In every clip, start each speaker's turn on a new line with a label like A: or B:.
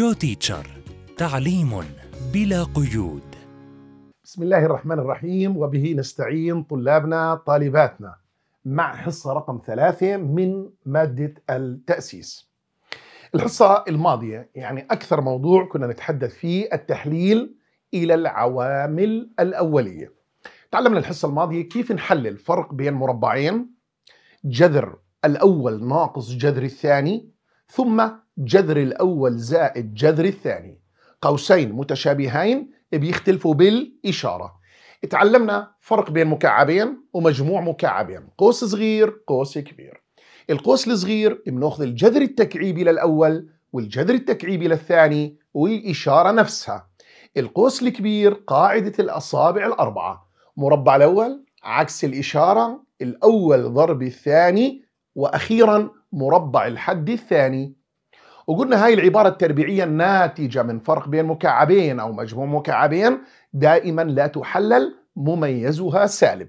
A: جو تيتشر تعليم بلا قيود بسم الله الرحمن الرحيم وبه نستعين طلابنا طالباتنا مع حصة رقم ثلاثة من مادة التأسيس الحصة الماضية يعني أكثر موضوع كنا نتحدث فيه التحليل إلى العوامل الأولية تعلمنا الحصة الماضية كيف نحلل فرق بين مربعين جذر الأول ناقص جذر الثاني ثم جذر الأول زائد جذر الثاني قوسين متشابهين بيختلفوا بالإشارة اتعلمنا فرق بين مكعبين ومجموع مكعبين قوس صغير قوس كبير القوس الصغير بناخذ الجذر التكعيبي للأول والجذر التكعيبي للثاني والإشارة نفسها القوس الكبير قاعدة الأصابع الأربعة مربع الأول عكس الإشارة الأول ضرب الثاني وأخيرا مربع الحد الثاني وقلنا هاي العبارة التربيعية الناتجة من فرق بين مكعبين أو مجموع مكعبين دائما لا تحلل مميزها سالب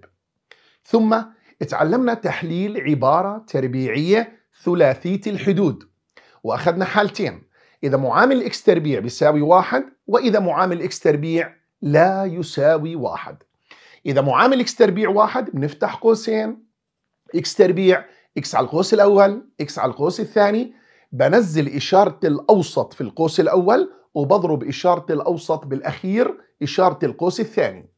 A: ثم اتعلمنا تحليل عبارة تربيعية ثلاثية الحدود وأخذنا حالتين إذا معامل إكس تربيع بيساوي واحد وإذا معامل إكس تربيع لا يساوي واحد إذا معامل إكس تربيع واحد بنفتح قوسين إكس تربيع اكس على القوس الاول اكس على القوس الثاني بنزل اشاره الاوسط في القوس الاول وبضرب اشاره الاوسط بالاخير اشاره القوس الثاني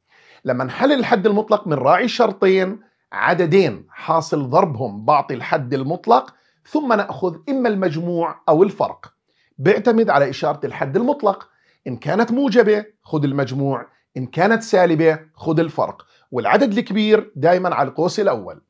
A: لما نحلل الحد المطلق بنراعي شرطين عددين حاصل ضربهم بعطي الحد المطلق ثم ناخذ اما المجموع او الفرق بيعتمد على اشاره الحد المطلق ان كانت موجبه خذ المجموع ان كانت سالبه خذ الفرق والعدد الكبير دائما على القوس الاول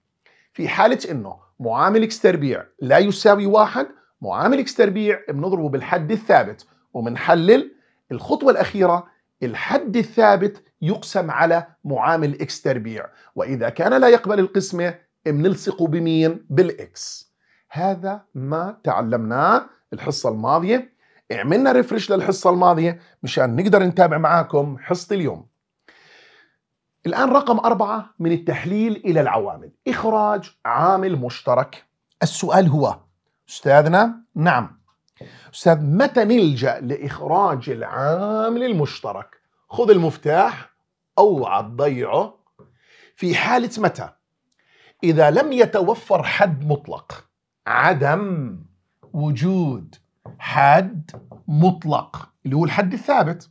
A: في حاله انه معامل اكس تربيع لا يساوي واحد معامل اكس تربيع بنضربه بالحد الثابت وبنحلل الخطوة الأخيرة الحد الثابت يقسم على معامل اكس تربيع وإذا كان لا يقبل القسمة بنلصقه بمين؟ بالإكس هذا ما تعلمناه الحصة الماضية عملنا ريفرش للحصة الماضية مشان نقدر نتابع معاكم حصة اليوم الآن رقم أربعة من التحليل إلى العوامل إخراج عامل مشترك السؤال هو أستاذنا نعم أستاذ متى نلجأ لإخراج العامل المشترك خذ المفتاح أوعى تضيعه في حالة متى إذا لم يتوفر حد مطلق عدم وجود حد مطلق اللي هو الحد الثابت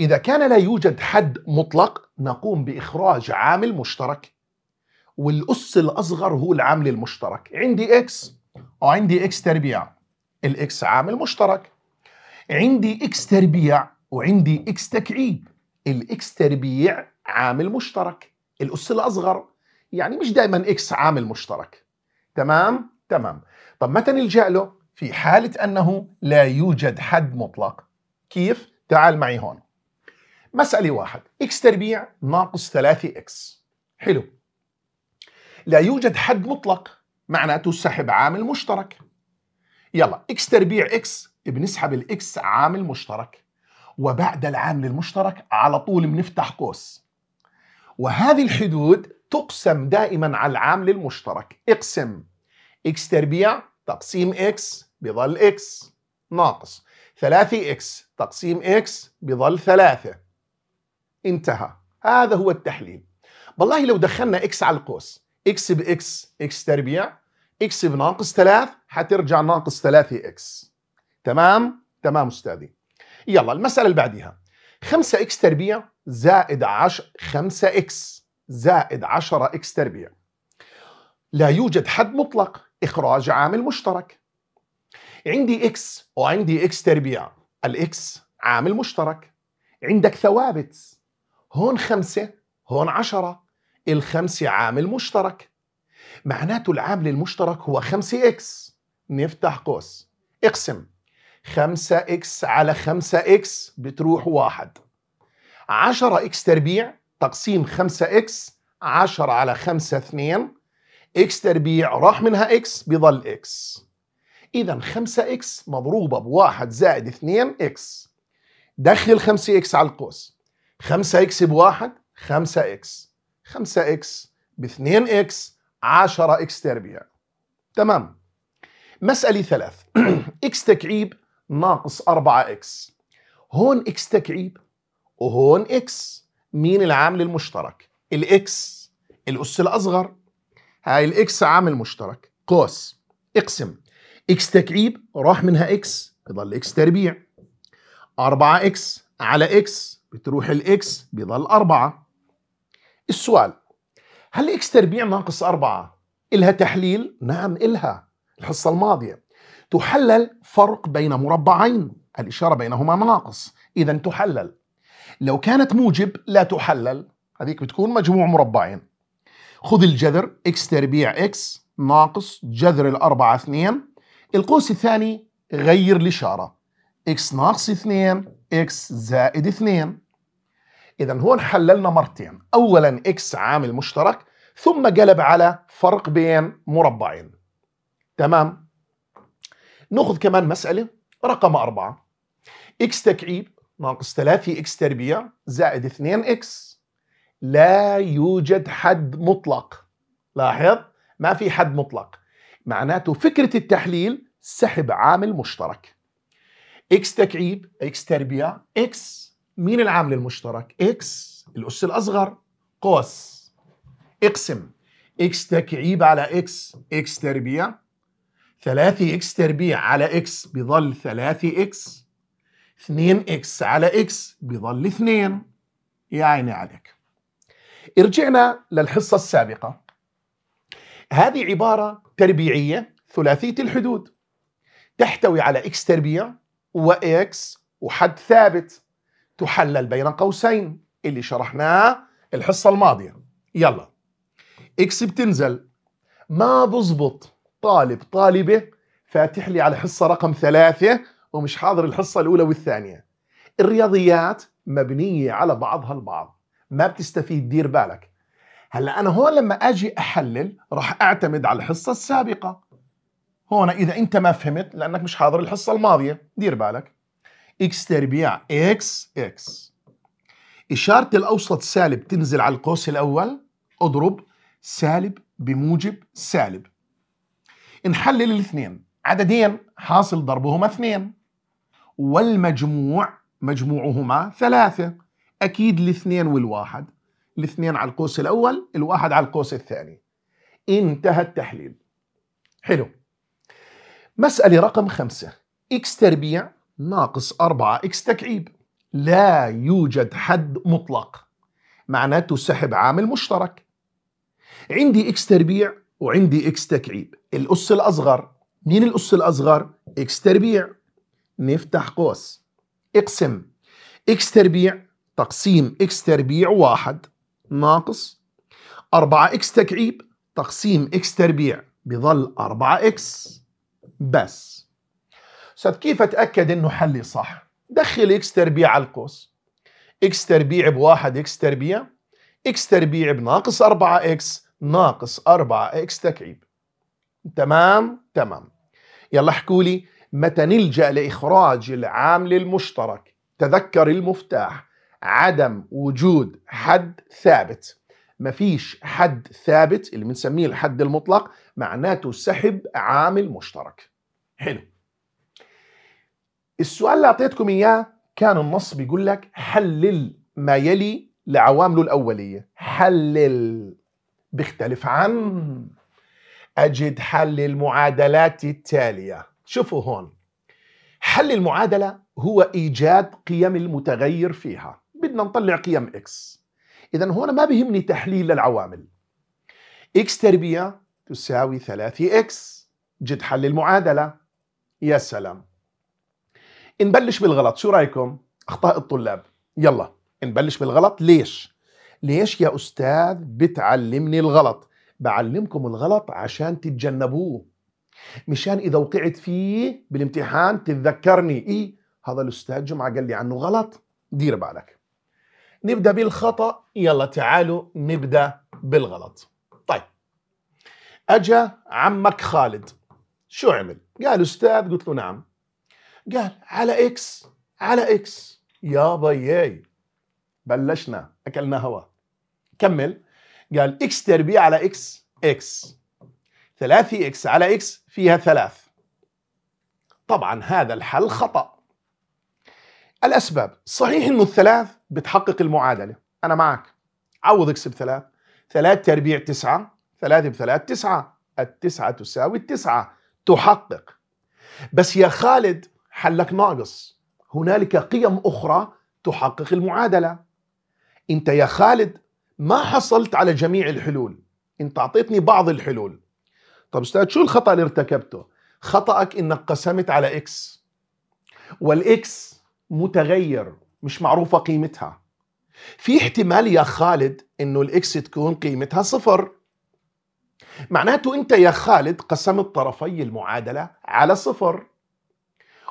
A: إذا كان لا يوجد حد مطلق نقوم بإخراج عامل مشترك والأس الأصغر هو العامل المشترك عندي إكس وعندي إكس تربيع الإكس عامل مشترك عندي إكس تربيع وعندي إكس تكعيب الإكس تربيع عامل مشترك الأس الأصغر يعني مش دائما إكس عامل مشترك تمام؟ تمام طب متى نلجأ له؟ في حالة أنه لا يوجد حد مطلق كيف؟ تعال معي هون مسألة واحد x تربيع ناقص 3x حلو لا يوجد حد مطلق معناته سحب عامل مشترك يلا x تربيع x بنسحب الاكس عامل مشترك وبعد العامل المشترك على طول بنفتح قوس وهذه الحدود تقسم دائما على العامل المشترك اقسم x تربيع تقسيم x بظل x ناقص 3x تقسيم x بظل 3 انتهى هذا هو التحليل والله لو دخلنا اكس على القوس اكس باكس اكس تربيع اكس بناقص 3 حترجع ناقص 3 اكس تمام تمام استاذي يلا المساله اللي بعديها 5 اكس تربيع زائد 10 5 اكس زائد 10 اكس تربيع لا يوجد حد مطلق اخراج عامل مشترك عندي اكس وعندي اكس تربيع الاكس عامل مشترك عندك ثوابت هون خمسة هون عشرة الخمسة عامل مشترك معناته العامل المشترك هو 5 اكس نفتح قوس اقسم 5 اكس على 5 اكس بتروح واحد 10 اكس تربيع تقسيم 5 اكس 10 على 5 اثنين اكس تربيع راح منها اكس بضل اكس اذا 5 اكس مضروبه بواحد زائد 2 اكس دخل 5 اكس على القوس 5 اكس بواحد 5 اكس 5 اكس ب 2 اكس 10 اكس تربيع تمام مسألة ثلاث اكس تكعيب ناقص 4 اكس هون اكس تكعيب وهون اكس مين العامل المشترك الاكس الاس الاصغر هاي الاكس عامل مشترك قوس اقسم اكس تكعيب راح منها اكس بضل اكس تربيع 4 اكس على اكس بتروح الاكس بيضل أربعة السؤال هل اكس تربيع ناقص أربعة إلها تحليل؟ نعم إلها الحصة الماضية تحلل فرق بين مربعين الإشارة بينهما ناقص إذا تحلل لو كانت موجب لا تحلل هذيك بتكون مجموع مربعين خذ الجذر x تربيع x ناقص جذر الأربعة اثنين القوس الثاني غير الإشارة x ناقص اثنين x زائد اثنين اذا هون حللنا مرتين اولا اكس عامل مشترك ثم قلب على فرق بين مربعين تمام ناخذ كمان مساله رقم أربعة اكس تكعيب ناقص 3 اكس تربيع زائد 2 اكس لا يوجد حد مطلق لاحظ ما في حد مطلق معناته فكرة التحليل سحب عامل مشترك اكس تكعيب اكس تربيع اكس مين العامل المشترك اكس الاس الاصغر قوس اقسم اكس تكعيب على اكس اكس تربيع 3 اكس تربيع على اكس بيظل 3 اكس 2 اكس على اكس بيظل 2 يا عيني عليك ارجعنا للحصة السابقة هذه عبارة تربيعية ثلاثية الحدود تحتوي على اكس تربيع واكس وحد ثابت تحلل بين قوسين اللي شرحناه الحصة الماضية يلا اكس بتنزل ما بزبط طالب طالبة فاتح لي على حصة رقم ثلاثة ومش حاضر الحصة الأولى والثانية الرياضيات مبنية على بعضها البعض ما بتستفيد دير بالك هلا أنا هون لما أجي أحلل راح أعتمد على الحصة السابقة هون إذا أنت ما فهمت لأنك مش حاضر الحصة الماضية دير بالك اكس تربيع اكس اكس اشاره الاوسط سالب تنزل على القوس الاول اضرب سالب بموجب سالب نحلل الاثنين عددين حاصل ضربهما اثنين والمجموع مجموعهما ثلاثة أكيد الاثنين والواحد الاثنين على القوس الأول الواحد على القوس الثاني انتهى التحليل حلو مسألة رقم خمسة إكس تربيع ناقص 4 اكس تكعيب لا يوجد حد مطلق معناته سحب عامل مشترك عندي اكس تربيع وعندي اكس تكعيب الأس الأصغر مين الأس الأصغر؟ اكس تربيع نفتح قوس اقسم اكس تربيع تقسيم اكس تربيع واحد ناقص 4 اكس تكعيب تقسيم اكس تربيع بظل 4 اكس بس استاذ كيف اتاكد انه حلي صح دخل اكس تربيع على القوس اكس تربيع بواحد اكس تربيع اكس تربيع بناقص 4 اكس ناقص 4 اكس تكعيب تمام تمام يلا احكوا لي متى نلجا لاخراج العامل المشترك تذكر المفتاح عدم وجود حد ثابت ما فيش حد ثابت اللي بنسميه الحد المطلق معناته سحب عامل مشترك حلو السؤال اللي اعطيتكم اياه كان النص بيقول لك حلل ما يلي لعوامله الاوليه حلل بيختلف عن اجد حل المعادلات التاليه شوفوا هون حل المعادله هو ايجاد قيم المتغير فيها بدنا نطلع قيم اكس اذا هون ما بيهمني تحليل للعوامل اكس تربيع تساوي 3 اكس جد حل المعادله يا سلام نبلش بالغلط شو رايكم اخطاء الطلاب يلا نبلش بالغلط ليش ليش يا استاذ بتعلمني الغلط بعلمكم الغلط عشان تتجنبوه مشان اذا وقعت فيه بالامتحان تتذكرني ايه هذا الاستاذ جمعه قال لي عنه غلط دير بالك نبدا بالخطا يلا تعالوا نبدا بالغلط طيب اجا عمك خالد شو عمل قال استاذ قلت له نعم قال على اكس على اكس يا بياي بلشنا اكلنا هوا كمل قال اكس تربيع على اكس اكس 3 اكس على اكس فيها ثلاث طبعا هذا الحل خطأ الأسباب صحيح أنه الثلاث بتحقق المعادلة أنا معك عوض اكس بثلاث ثلاث تربيع تسعة ثلاثة بثلاث تسعة التسعة تساوي التسعة تحقق بس يا خالد حلك ناقص هنالك قيم أخرى تحقق المعادلة أنت يا خالد ما حصلت على جميع الحلول أنت أعطيتني بعض الحلول طب أستاذ شو الخطأ اللي ارتكبته خطأك أنك قسمت على إكس والإكس متغير مش معروفة قيمتها في احتمال يا خالد انه الاكس تكون قيمتها صفر معناته انت يا خالد قسمت طرفي المعادله على صفر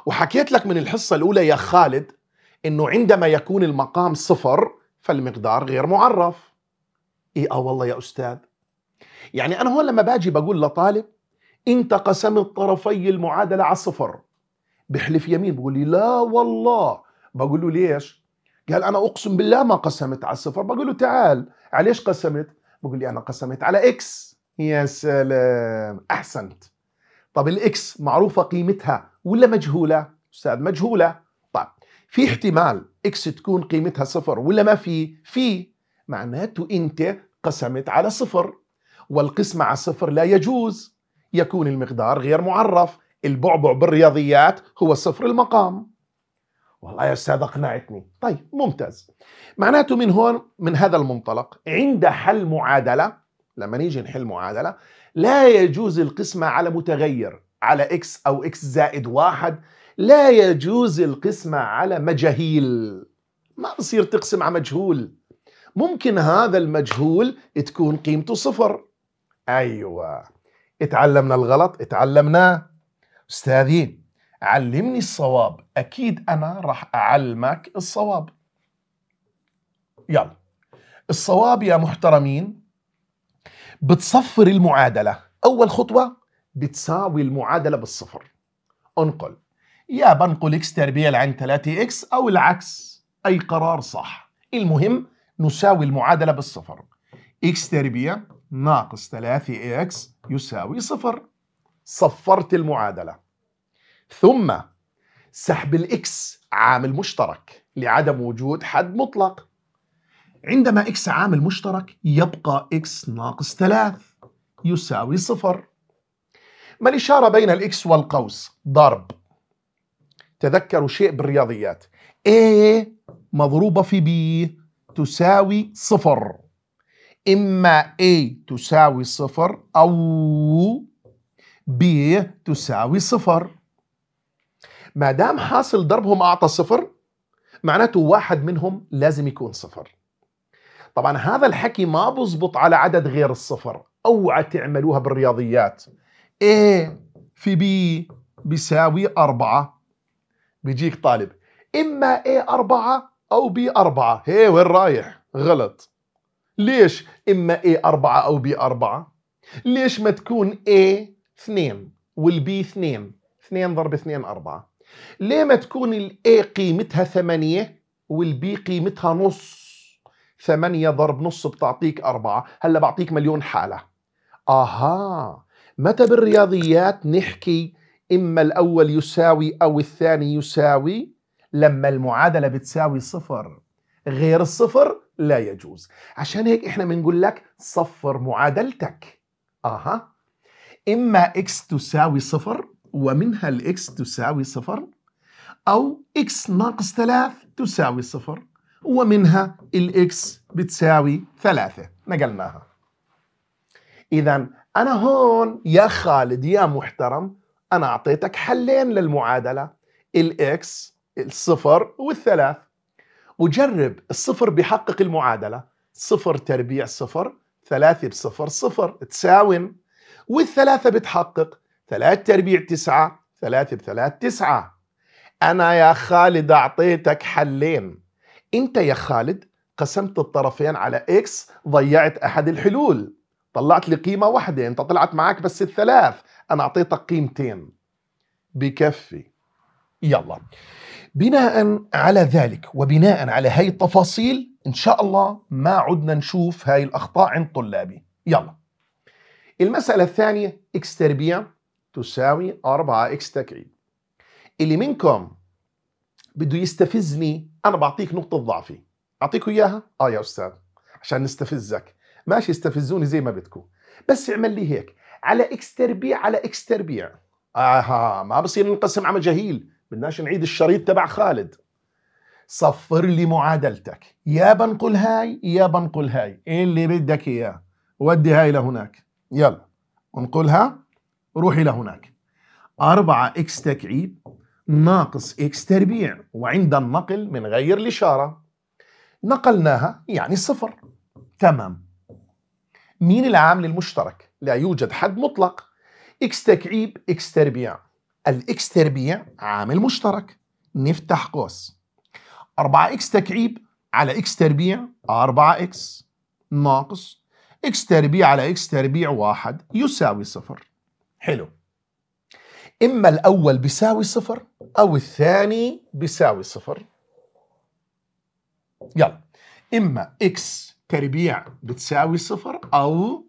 A: وحكيت لك من الحصة الأولى يا خالد إنه عندما يكون المقام صفر فالمقدار غير معرف إيه آه والله يا أستاذ يعني أنا هون لما باجي بقول لطالب أنت قسمت طرفي المعادلة على صفر بحلف يمين بقول لي لا والله بقول له ليش قال أنا أقسم بالله ما قسمت على صفر بقول له تعال عليش قسمت بقول لي أنا قسمت على إكس يا سلام أحسنت طب الاكس معروفه قيمتها ولا مجهوله استاذ مجهوله طيب في احتمال اكس تكون قيمتها صفر ولا ما في في معناته انت قسمت على صفر والقسم على صفر لا يجوز يكون المقدار غير معرف البعبع بالرياضيات هو صفر المقام والله يا استاذ اقنعتني طيب ممتاز معناته من هون من هذا المنطلق عند حل معادله لما نيجي نحل معادله لا يجوز القسمة على متغير على إكس أو إكس زائد واحد لا يجوز القسمة على مجاهيل ما بصير تقسم على مجهول ممكن هذا المجهول تكون قيمته صفر أيوة اتعلمنا الغلط اتعلمنا أستاذي علمني الصواب أكيد أنا راح أعلمك الصواب يلا الصواب يا محترمين بتصفر المعادلة أول خطوة بتساوي المعادلة بالصفر انقل يا بنقل x تربيع لعند 3x أو العكس أي قرار صح المهم نساوي المعادلة بالصفر x تربيع ناقص 3x يساوي صفر صفرت المعادلة ثم سحب الإكس عامل مشترك لعدم وجود حد مطلق عندما إكس عامل مشترك يبقى إكس ناقص 3 يساوي صفر ما الإشارة بين الإكس والقوس ضرب تذكروا شيء بالرياضيات A مضروبة في B تساوي صفر إما A تساوي صفر أو B تساوي صفر ما دام حاصل ضربهم أعطى صفر معناته واحد منهم لازم يكون صفر طبعا هذا الحكي ما بزبط على عدد غير الصفر اوعى تعملوها بالرياضيات A في B بيساوي أربعة بيجيك طالب إما A أربعة أو B أربعة هي وين رايح غلط ليش إما A أربعة أو B أربعة ليش ما تكون A اثنين والبي اثنين اثنين ضرب اثنين أربعة ليه ما تكون الA قيمتها ثمانية والبي قيمتها نص ثمانية ضرب نص بتعطيك أربعة هلا بعطيك مليون حالة أها متى بالرياضيات نحكي إما الأول يساوي أو الثاني يساوي لما المعادلة بتساوي صفر غير الصفر لا يجوز عشان هيك إحنا بنقول لك صفر معادلتك أها إما إكس تساوي صفر ومنها الإكس تساوي صفر أو إكس ناقص ثلاث تساوي صفر ومنها الإكس بتساوي ثلاثة نقلناها إذا أنا هون يا خالد يا محترم أنا أعطيتك حلين للمعادلة الإكس الصفر والثلاث وجرب الصفر بيحقق المعادلة صفر تربيع صفر ثلاثة بصفر صفر تساوم والثلاثة بتحقق ثلاث تربيع تسعة ثلاثة بثلاث تسعة أنا يا خالد أعطيتك حلين انت يا خالد قسمت الطرفين على اكس ضيعت احد الحلول طلعت لي قيمه واحده انت طلعت معك بس الثلاث انا اعطيتك قيمتين بكفي يلا بناء على ذلك وبناء على هاي التفاصيل ان شاء الله ما عدنا نشوف هاي الاخطاء عند طلابي يلا المسألة الثانية اكس تربيع تساوي 4 اكس تكعيب اللي منكم بده يستفزني انا بعطيك نقطه ضعفي اعطيكوا اياها اه يا استاذ عشان نستفزك ماشي استفزوني زي ما بدكم بس اعمل لي هيك على اكس تربيع على اكس تربيع اها ما بصير ننقسم على مجاهيل بدناش نعيد الشريط تبع خالد صفر لي معادلتك يا بنقل هاي يا بنقل هاي إيه اللي بدك اياه ودي هاي لهناك يلا انقلها روحي لهناك 4 اكس تكعيب ناقص إكس تربيع وعند النقل من غير الإشارة نقلناها يعني صفر تمام مين العامل المشترك؟ لا يوجد حد مطلق إكس تكعيب إكس تربيع الإكس تربيع عامل مشترك نفتح قوس 4 إكس تكعيب على إكس تربيع 4 إكس ناقص إكس تربيع على إكس تربيع واحد يساوي صفر حلو إما الأول بيساوي صفر أو الثاني بيساوي صفر يلا إما إكس تربيع بتساوي صفر أو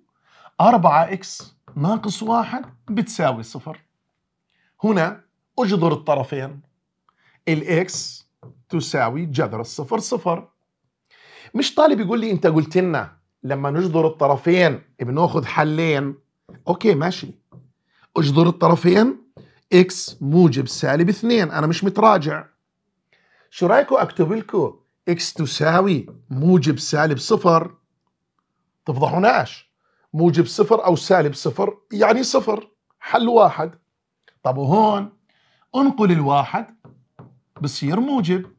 A: 4 إكس ناقص واحد بتساوي صفر هنا أجذر الطرفين الإكس تساوي جذر الصفر صفر مش طالب يقول لي أنت قلت لنا لما نجذر الطرفين بناخذ حلين أوكي ماشي أجذر الطرفين اكس موجب سالب اثنين انا مش متراجع شو رايكم اكتب لكم اكس تساوي موجب سالب صفر تفضحوناش موجب صفر او سالب صفر يعني صفر حل واحد طب وهون انقل الواحد بصير موجب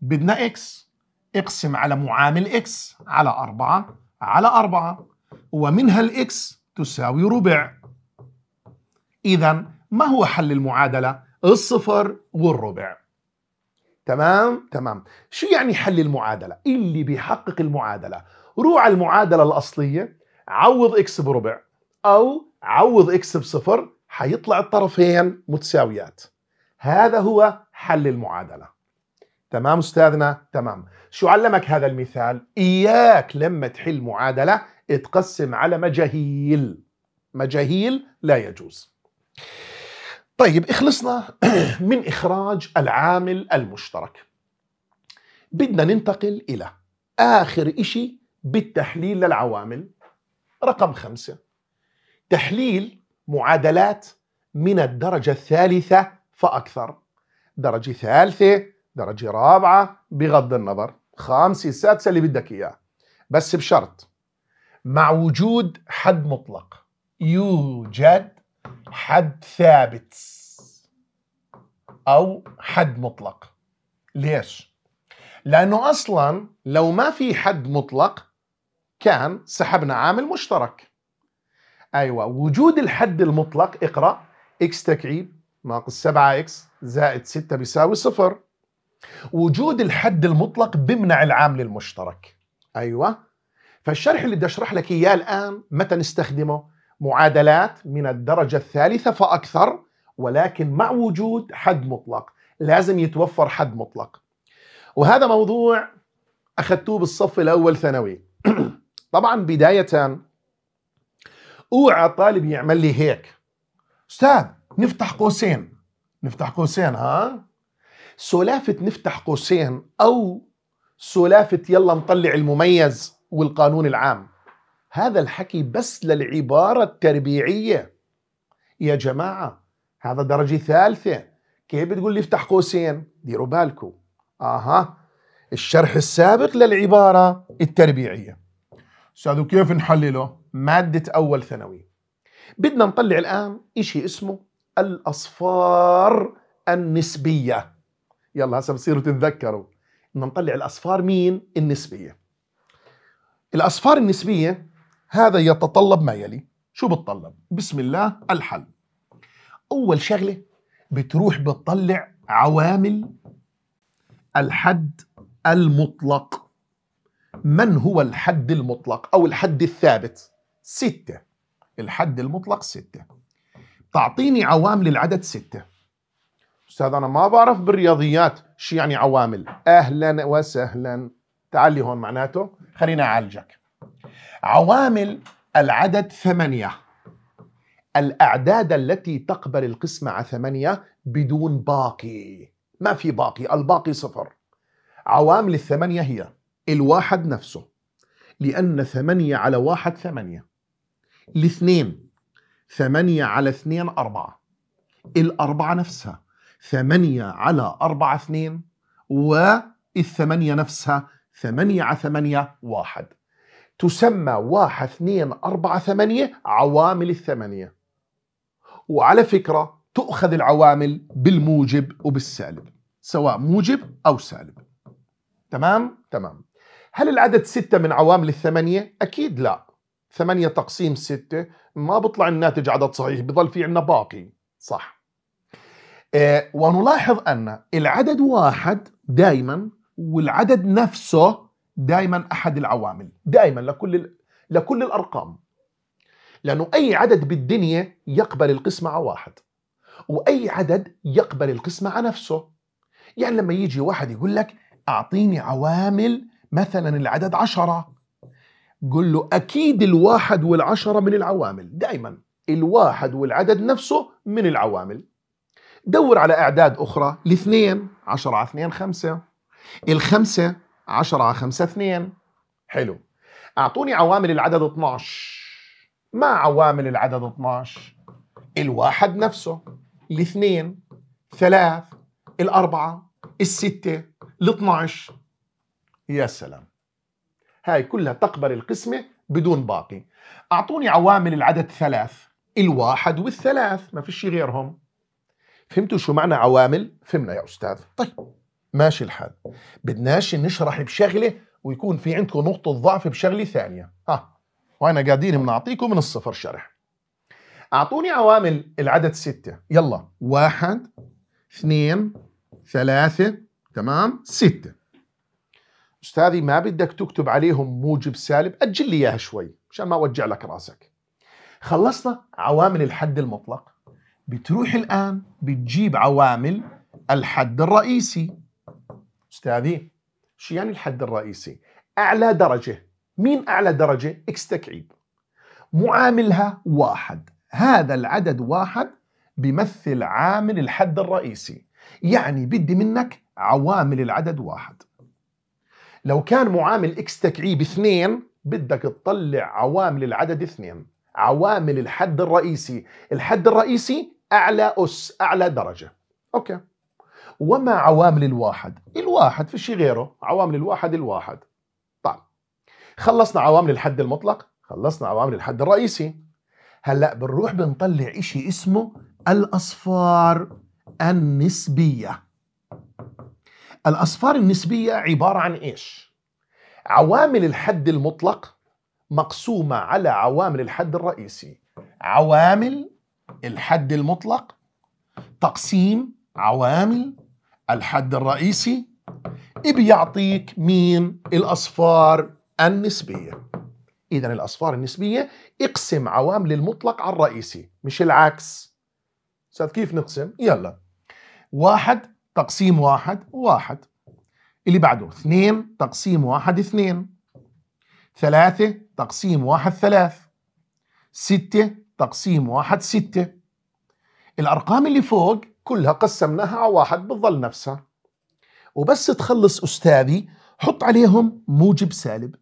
A: بدنا اكس اقسم على معامل اكس على أربعة على أربعة ومنها الاكس تساوي ربع إذا ما هو حل المعادلة؟ الصفر والربع تمام؟ تمام شو يعني حل المعادلة؟ اللي بيحقق المعادلة روح على المعادلة الأصلية عوض إكس بربع أو عوض إكس بصفر حيطلع الطرفين متساويات هذا هو حل المعادلة تمام أستاذنا؟ تمام شو علمك هذا المثال؟ إياك لما تحل معادلة تقسم على مجاهيل مجاهيل لا يجوز طيب خلصنا من إخراج العامل المشترك بدنا ننتقل إلى آخر إشي بالتحليل للعوامل رقم خمسة تحليل معادلات من الدرجة الثالثة فأكثر درجة ثالثة درجة رابعة بغض النظر خامسة سادسة اللي بدك إياه بس بشرط مع وجود حد مطلق يوجد حد ثابت او حد مطلق ليش لانه اصلا لو ما في حد مطلق كان سحبنا عامل مشترك ايوه وجود الحد المطلق اقرا اكس تكعيب ناقص 7 اكس زائد 6 بيساوي صفر وجود الحد المطلق بمنع العامل المشترك ايوه فالشرح اللي بدي اشرح لك اياه الان متى نستخدمه معادلات من الدرجة الثالثة فأكثر ولكن مع وجود حد مطلق لازم يتوفر حد مطلق وهذا موضوع أخذتوه بالصف الأول ثانوي طبعا بداية أوعى طالب يعمل لي هيك أستاذ نفتح قوسين نفتح قوسين ها سلافة نفتح قوسين أو سلافة يلا نطلع المميز والقانون العام هذا الحكي بس للعبارة التربيعية يا جماعة هذا درجة ثالثة كيف بتقول لي افتح قوسين ديروا بالكم اها الشرح السابق للعبارة التربيعية استاذ كيف نحلله مادة أول ثانوي بدنا نطلع الآن إشي اسمه الأصفار النسبية يلا هسا بصيروا تتذكروا بدنا نطلع الأصفار مين النسبية الأصفار النسبية هذا يتطلب ما يلي شو بتطلب بسم الله الحل اول شغله بتروح بتطلع عوامل الحد المطلق من هو الحد المطلق او الحد الثابت ستة الحد المطلق ستة تعطيني عوامل العدد ستة استاذ انا ما بعرف بالرياضيات شو يعني عوامل اهلا وسهلا تعالي هون معناته خلينا اعالجك عوامل العدد ثمانية الأعداد التي تقبل القسمة على ثمانية بدون باقي ما في باقي الباقي صفر عوامل الثمانية هي الواحد نفسه لأن ثمانية على واحد ثمانية الاثنين ثمانية على اثنين أربعة الأربعة نفسها ثمانية على أربعة اثنين والثمانية نفسها ثمانية على ثمانية واحد تسمى واحد اثنين أربعة ثمانية عوامل الثمانية وعلى فكرة تؤخذ العوامل بالموجب وبالسالب سواء موجب أو سالب تمام؟ تمام هل العدد ستة من عوامل الثمانية؟ أكيد لا ثمانية تقسيم ستة ما بطلع الناتج عدد صحيح بضل في عنا باقي صح آه، ونلاحظ أن العدد واحد دائما والعدد نفسه دائما احد العوامل دائما لكل لكل الارقام لانه اي عدد بالدنيا يقبل القسمه على واحد واي عدد يقبل القسمه على نفسه يعني لما يجي واحد يقول لك اعطيني عوامل مثلا العدد عشرة قل له اكيد الواحد والعشرة من العوامل دائما الواحد والعدد نفسه من العوامل دور على اعداد اخرى الاثنين عشرة على اثنين خمسة الخمسة 10 5 2 حلو اعطوني عوامل العدد 12 ما عوامل العدد 12 الواحد نفسه الاثنين ثلاث الأربعة الستة ال12 يا سلام هاي كلها تقبل القسمة بدون باقي أعطوني عوامل العدد ثلاث الواحد والثلاث ما فيش غيرهم فهمتوا شو معنى عوامل؟ فهمنا يا أستاذ طيب ماشي الحال بدناش نشرح بشغله ويكون في عندكم نقطه ضعف بشغله ثانيه ها وانا قاعدين بنعطيكم من الصفر شرح اعطوني عوامل العدد ستة يلا واحد اثنين ثلاثة تمام ستة استاذي ما بدك تكتب عليهم موجب سالب اجل لي اياها شوي مشان ما اوجع لك راسك خلصنا عوامل الحد المطلق بتروح الان بتجيب عوامل الحد الرئيسي استاذي شو يعني الحد الرئيسي اعلى درجه مين اعلى درجه اكس تكعيب معاملها واحد هذا العدد واحد بيمثل عامل الحد الرئيسي يعني بدي منك عوامل العدد واحد لو كان معامل اكس تكعيب اثنين بدك تطلع عوامل العدد اثنين عوامل الحد الرئيسي الحد الرئيسي اعلى اس اعلى درجه اوكي وما عوامل الواحد الواحد في شيء غيره عوامل الواحد الواحد طيب خلصنا عوامل الحد المطلق خلصنا عوامل الحد الرئيسي هلا بنروح بنطلع إشي اسمه الأصفار النسبية الأصفار النسبية عبارة عن إيش؟ عوامل الحد المطلق مقسومة على عوامل الحد الرئيسي عوامل الحد المطلق تقسيم عوامل الحد الرئيسي بيعطيك مين الأصفار النسبية إذا الأصفار النسبية اقسم عوامل المطلق على الرئيسي مش العكس أستاذ كيف نقسم؟ يلا واحد تقسيم واحد واحد اللي بعده اثنين تقسيم واحد اثنين ثلاثة تقسيم واحد ثلاث ستة تقسيم واحد ستة الأرقام اللي فوق كلها قسمناها على واحد بتظل نفسها وبس تخلص أستاذي حط عليهم موجب سالب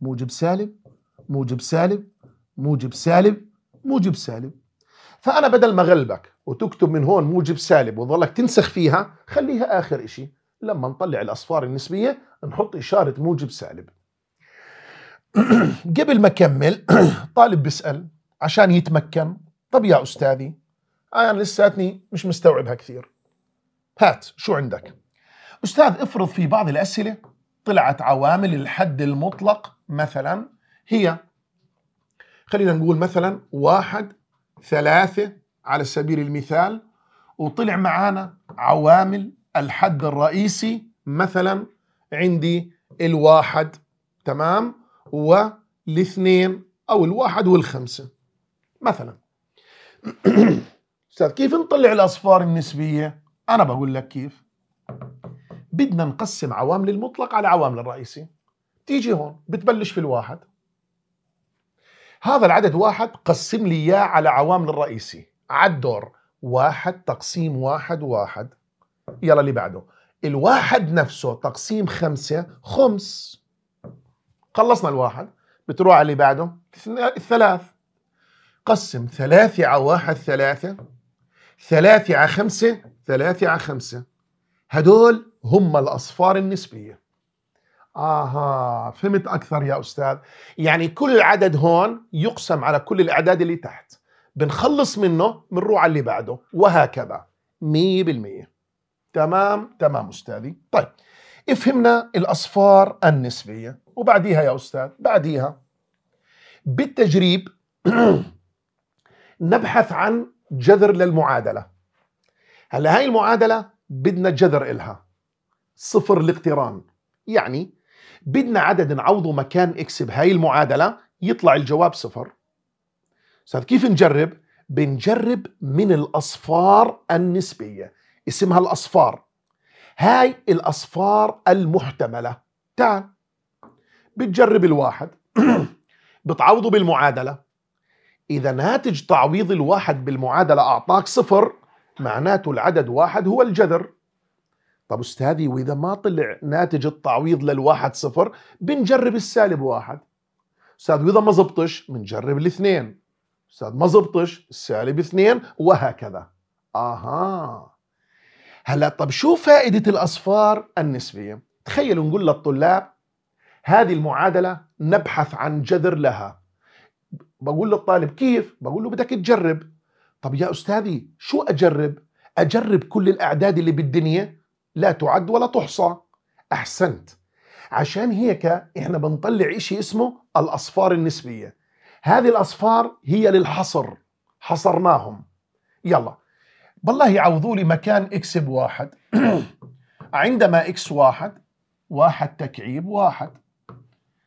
A: موجب سالب موجب سالب موجب سالب موجب سالب فأنا بدل ما غلبك وتكتب من هون موجب سالب وظلك تنسخ فيها خليها آخر إشي لما نطلع الأصفار النسبية نحط إشارة موجب سالب قبل ما أكمل طالب بيسأل عشان يتمكن طب يا أستاذي انا آه، يعني لساتني مش مستوعبها كثير هات شو عندك استاذ افرض في بعض الاسئله طلعت عوامل الحد المطلق مثلا هي خلينا نقول مثلا واحد ثلاثة على سبيل المثال وطلع معانا عوامل الحد الرئيسي مثلا عندي الواحد تمام والاثنين أو الواحد والخمسة مثلا استاذ كيف نطلع الاصفار النسبيه انا بقول لك كيف بدنا نقسم عوامل المطلق على عوامل الرئيسي تيجي هون بتبلش في الواحد هذا العدد واحد قسم لي اياه على عوامل الرئيسي على الدور واحد تقسيم واحد واحد يلا اللي بعده الواحد نفسه تقسيم خمسة خمس خلصنا الواحد بتروح على اللي بعده الثلاث قسم ثلاثة على واحد ثلاثة ثلاثة على خمسة ثلاثة على خمسة هدول هم الأصفار النسبية آها فهمت أكثر يا أستاذ يعني كل عدد هون يقسم على كل الأعداد اللي تحت بنخلص منه بنروح على اللي بعده وهكذا 100% تمام تمام أستاذي طيب افهمنا الأصفار النسبية وبعديها يا أستاذ بعديها بالتجريب نبحث عن جذر للمعادله هلا هاي المعادله بدنا جذر إلها صفر الاقتران يعني بدنا عدد نعوضه مكان اكس بهاي المعادله يطلع الجواب صفر استاذ كيف نجرب بنجرب من الاصفار النسبيه اسمها الاصفار هاي الاصفار المحتمله تعال بتجرب الواحد بتعوضه بالمعادله إذا ناتج تعويض الواحد بالمعادلة أعطاك صفر معناته العدد واحد هو الجذر طب أستاذي وإذا ما طلع ناتج التعويض للواحد صفر بنجرب السالب واحد أستاذ وإذا ما زبطش بنجرب الاثنين أستاذ ما زبطش السالب اثنين وهكذا آها هلا طب شو فائدة الأصفار النسبية؟ تخيلوا نقول للطلاب هذه المعادلة نبحث عن جذر لها بقول للطالب كيف؟ بقول له بدك تجرب طب يا أستاذي شو أجرب؟ أجرب كل الأعداد اللي بالدنيا لا تعد ولا تحصى أحسنت عشان هيك إحنا بنطلع إشي اسمه الأصفار النسبية هذه الأصفار هي للحصر حصرناهم يلا بالله يعوضوا لي مكان إكس بواحد عندما إكس واحد واحد تكعيب واحد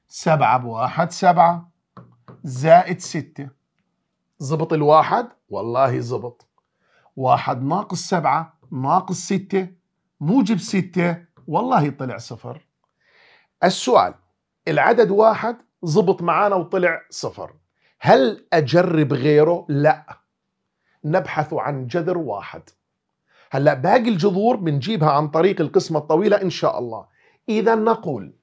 A: سبعة بواحد سبعة زائد ستة زبط الواحد والله زبط واحد ناقص سبعة ناقص ستة موجب ستة والله طلع صفر السؤال العدد واحد زبط معانا وطلع صفر هل أجرب غيره؟ لا نبحث عن جذر واحد هلا باقي الجذور بنجيبها عن طريق القسمة الطويلة إن شاء الله إذا نقول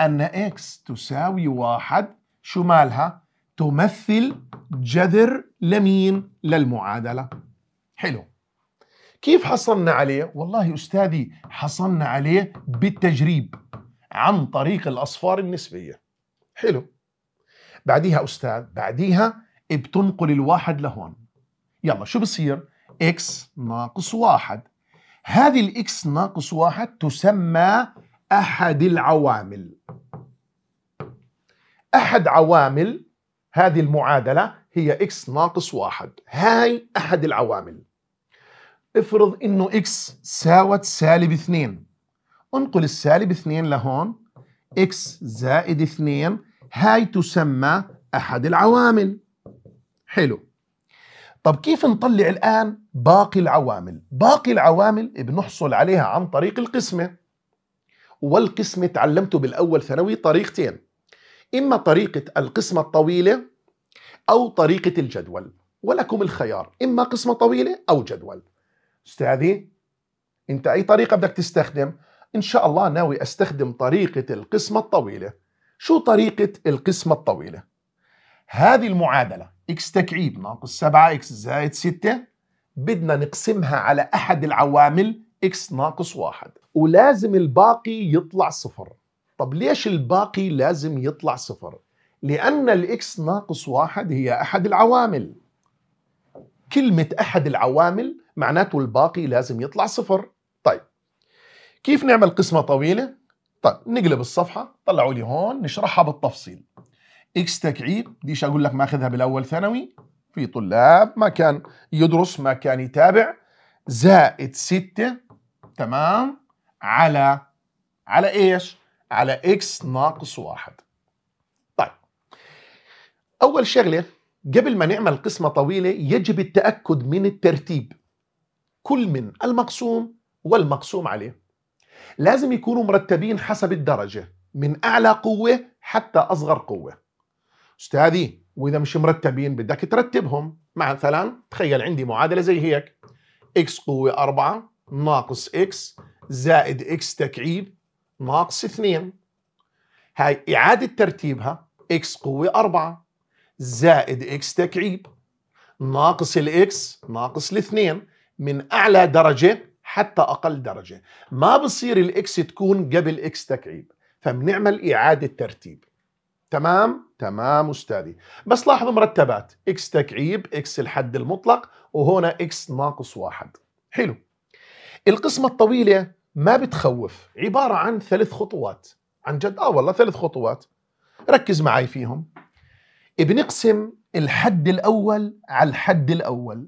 A: أن x تساوي واحد شو مالها؟ تمثل جذر لمين للمعادلة حلو كيف حصلنا عليه؟ والله أستاذي حصلنا عليه بالتجريب عن طريق الأصفار النسبية حلو بعديها أستاذ بعديها بتنقل الواحد لهون يلا شو بصير؟ x ناقص واحد هذه الاكس ناقص واحد تسمى أحد العوامل أحد عوامل هذه المعادلة هي x ناقص واحد هاي أحد العوامل افرض انه x ساوت سالب 2 انقل السالب 2 لهون x زائد 2 هاي تسمى احد العوامل حلو طب كيف نطلع الان باقي العوامل باقي العوامل بنحصل عليها عن طريق القسمه والقسمه تعلمته بالاول ثانوي طريقتين إما طريقة القسمة الطويلة أو طريقة الجدول ولكم الخيار إما قسمة طويلة أو جدول أستاذي أنت أي طريقة بدك تستخدم؟ إن شاء الله ناوي أستخدم طريقة القسمة الطويلة شو طريقة القسمة الطويلة؟ هذه المعادلة x تكعيب ناقص 7 x زائد 6 بدنا نقسمها على أحد العوامل x ناقص 1 ولازم الباقي يطلع صفر طب ليش الباقي لازم يطلع صفر لأن الإكس ناقص واحد هي أحد العوامل كلمة أحد العوامل معناته الباقي لازم يطلع صفر طيب كيف نعمل قسمة طويلة؟ طيب نقلب الصفحة طلعوا لي هون نشرحها بالتفصيل إكس تكعيب ديش أقول لك ماخذها بالأول ثانوي في طلاب ما كان يدرس ما كان يتابع زائد ستة تمام على على إيش؟ على اكس ناقص واحد طيب اول شغله قبل ما نعمل قسمه طويله يجب التاكد من الترتيب كل من المقسوم والمقسوم عليه لازم يكونوا مرتبين حسب الدرجه من اعلى قوه حتى اصغر قوه استاذي واذا مش مرتبين بدك ترتبهم مثلا تخيل عندي معادله زي هيك اكس قوه 4 ناقص اكس زائد اكس تكعيب ناقص 2 هاي إعادة ترتيبها x قوة 4 زائد x تكعيب ناقص الاكس ناقص الاثنين من أعلى درجة حتى أقل درجة ما بصير الاكس تكون قبل اكس تكعيب فبنعمل إعادة ترتيب تمام؟ تمام أستاذي بس لاحظوا مرتبات اكس تكعيب اكس الحد المطلق وهنا اكس ناقص واحد حلو القسمة الطويلة ما بتخوف عبارة عن ثلاث خطوات عن جد آه والله ثلاث خطوات ركز معي فيهم بنقسم الحد الأول على الحد الأول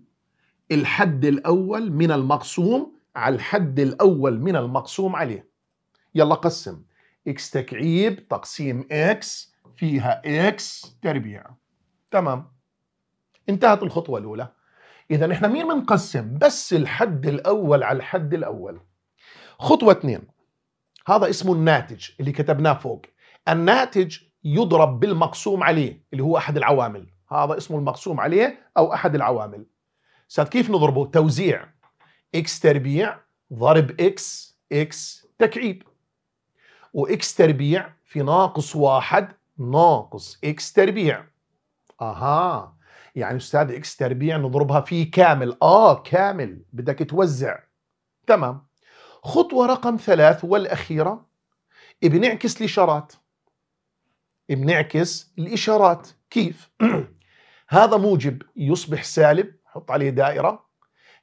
A: الحد الأول من المقسوم على الحد الأول من المقسوم عليه يلا قسم x تكعيب تقسيم x فيها x تربيع تمام انتهت الخطوة الأولى إذا إحنا مين بنقسم بس الحد الأول على الحد الأول خطوة اثنين هذا اسمه الناتج اللي كتبناه فوق الناتج يضرب بالمقسوم عليه اللي هو أحد العوامل هذا اسمه المقسوم عليه أو أحد العوامل ساد كيف نضربه توزيع x تربيع ضرب x x تكعيب وإكس تربيع في ناقص واحد ناقص إكس تربيع أها يعني أستاذ إكس تربيع نضربها في كامل آه كامل بدك توزع تمام خطوة رقم ثلاث والأخيرة بنعكس الإشارات بنعكس الإشارات كيف؟ هذا موجب يصبح سالب حط عليه دائرة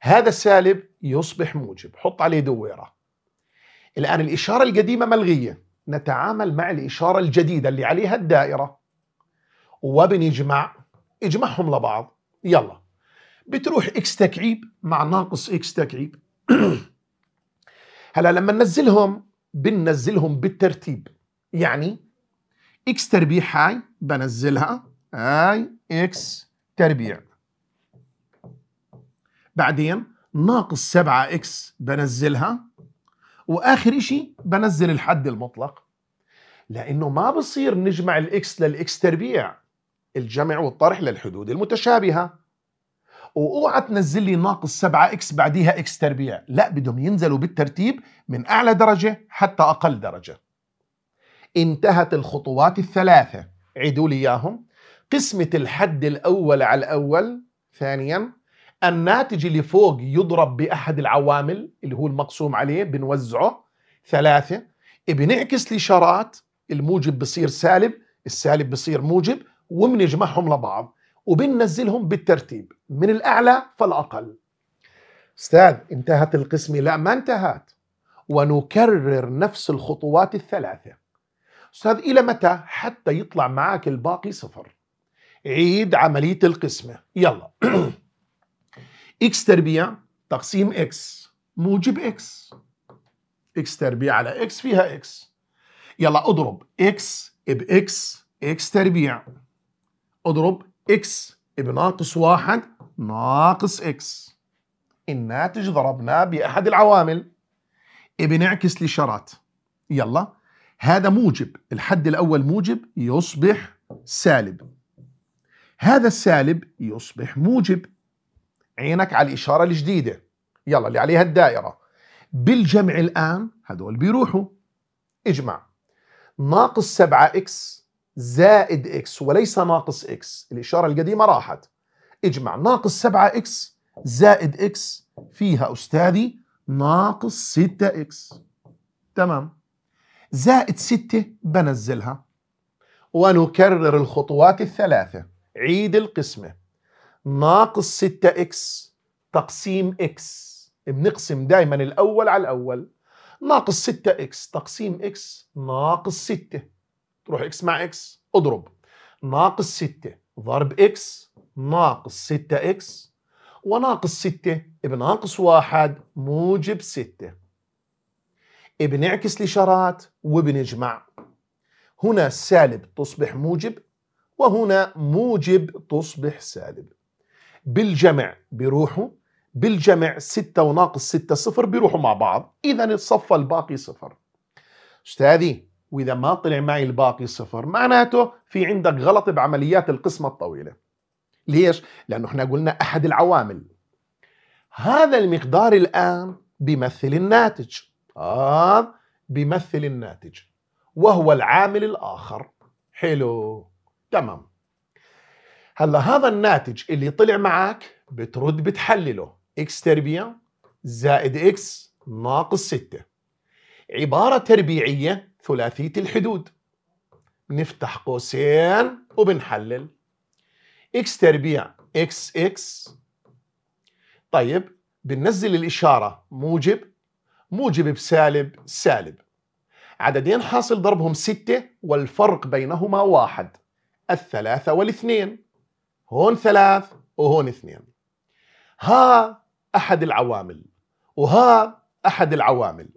A: هذا سالب يصبح موجب حط عليه دويرة الآن الإشارة القديمة ملغية نتعامل مع الإشارة الجديدة اللي عليها الدائرة وبنجمع اجمعهم لبعض يلا بتروح اكس تكعيب مع ناقص اكس تكعيب هلا لما ننزلهم بننزلهم بالترتيب يعني اكس تربيع هاي بنزلها هاي اكس تربيع بعدين ناقص 7 اكس بنزلها واخر شيء بنزل الحد المطلق لانه ما بصير نجمع الاكس للاكس تربيع الجمع والطرح للحدود المتشابهه واوعى تنزل لي ناقص 7 اكس بعديها اكس تربيع لا بدهم ينزلوا بالترتيب من اعلى درجه حتى اقل درجه انتهت الخطوات الثلاثه عيدوا لي اياهم قسمه الحد الاول على الاول ثانيا الناتج اللي فوق يضرب باحد العوامل اللي هو المقسوم عليه بنوزعه ثلاثه بنعكس الاشارات الموجب بصير سالب السالب بصير موجب وبنجمعهم لبعض وبننزلهم بالترتيب من الأعلى فالأقل استاذ انتهت القسم لا ما انتهت ونكرر نفس الخطوات الثلاثة استاذ إلى متى حتى يطلع معك الباقي صفر عيد عملية القسمة يلا اكس تربيع تقسيم اكس موجب اكس اكس تربيع على اكس فيها اكس يلا اضرب اكس باكس اكس تربيع اضرب اكس بناقص واحد ناقص اكس الناتج ضربناه بأحد العوامل بنعكس الإشارات يلا هذا موجب الحد الأول موجب يصبح سالب هذا السالب يصبح موجب عينك على الإشارة الجديدة يلا اللي عليها الدائرة بالجمع الآن هذول بيروحوا اجمع ناقص 7 اكس زائد اكس وليس ناقص اكس الإشارة القديمة راحت اجمع ناقص 7 اكس زائد اكس فيها أستاذي ناقص 6 اكس تمام زائد 6 بنزلها ونكرر الخطوات الثلاثة عيد القسمة ناقص 6 اكس تقسيم اكس بنقسم دايما الأول على الأول ناقص 6 اكس تقسيم اكس ناقص 6 تروح اكس مع اكس اضرب ناقص 6 ضرب اكس ناقص 6 اكس وناقص 6 بناقص 1 موجب 6 بنعكس الإشارات وبنجمع هنا سالب تصبح موجب وهنا موجب تصبح سالب بالجمع بيروحوا بالجمع 6 وناقص 6 صفر بيروحوا مع بعض إذا الصف الباقي صفر أستاذي واذا ما طلع معي الباقي صفر معناته في عندك غلط بعمليات القسمه الطويله ليش لانه احنا قلنا احد العوامل هذا المقدار الان بيمثل الناتج آه بيمثل الناتج وهو العامل الآخر حلو تمام هلا هذا الناتج اللي طلع معك بترد بتحلله x تربيع زائد x ناقص 6 عبارة تربيعية ثلاثية الحدود نفتح قوسين وبنحلل اكس تربيع اكس اكس طيب بننزل الإشارة موجب موجب بسالب سالب عددين حاصل ضربهم ستة والفرق بينهما واحد الثلاثة والاثنين هون ثلاث وهون اثنين ها أحد العوامل وها أحد العوامل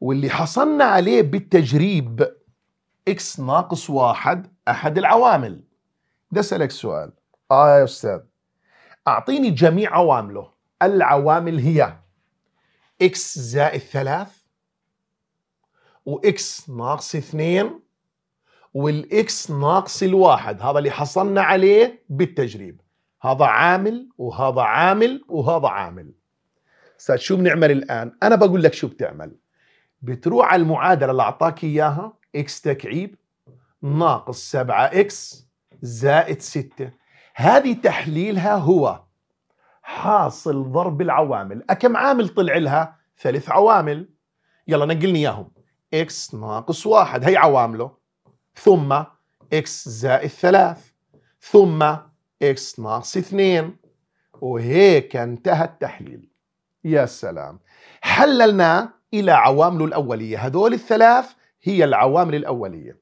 A: واللي حصلنا عليه بالتجريب اكس ناقص واحد احد العوامل بدي اسالك سؤال اه يا استاذ اعطيني جميع عوامله العوامل هي اكس زائد ثلاث واكس ناقص اثنين والاكس ناقص الواحد هذا اللي حصلنا عليه بالتجريب هذا عامل وهذا عامل وهذا عامل استاذ شو بنعمل الان انا بقول لك شو بتعمل بتروح على المعادله اللي اعطاك اياها اكس تكعيب ناقص 7 اكس زائد 6 هذه تحليلها هو حاصل ضرب العوامل أكم عامل طلع لها ثلاث عوامل يلا نقلني إياهم x ناقص 1 هي عوامله ثم x زائد ثلاث ثم x ناقص 2 وهيك انتهى التحليل يا سلام حللناه إلى عوامله الأولية هذول الثلاث هي العوامل الأولية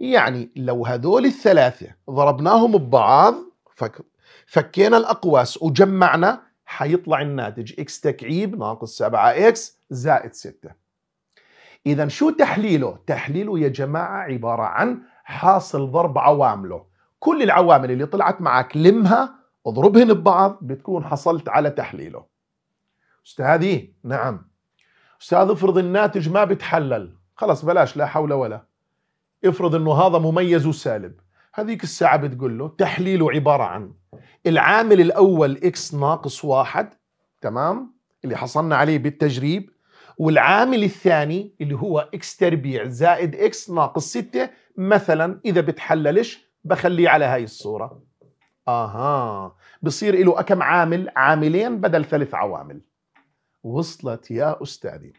A: يعني لو هذول الثلاثة ضربناهم ببعض فك فكينا الأقواس وجمعنا حيطلع الناتج x تكعيب ناقص 7x زائد 6 إذا شو تحليله؟ تحليله يا جماعة عبارة عن حاصل ضرب عوامله كل العوامل اللي طلعت معك لمها اضربهن ببعض بتكون حصلت على تحليله استاذي نعم استاذ افرض الناتج ما بتحلل خلص بلاش لا حول ولا افرض انه هذا مميز وسالب هذيك الساعة بتقول له تحليله عبارة عن العامل الأول إكس ناقص واحد تمام اللي حصلنا عليه بالتجريب والعامل الثاني اللي هو إكس تربيع زائد إكس ناقص ستة مثلا إذا بتحللش بخليه على هاي الصورة أها بصير له كم عامل عاملين بدل ثلاث عوامل وصلت يا أستاذي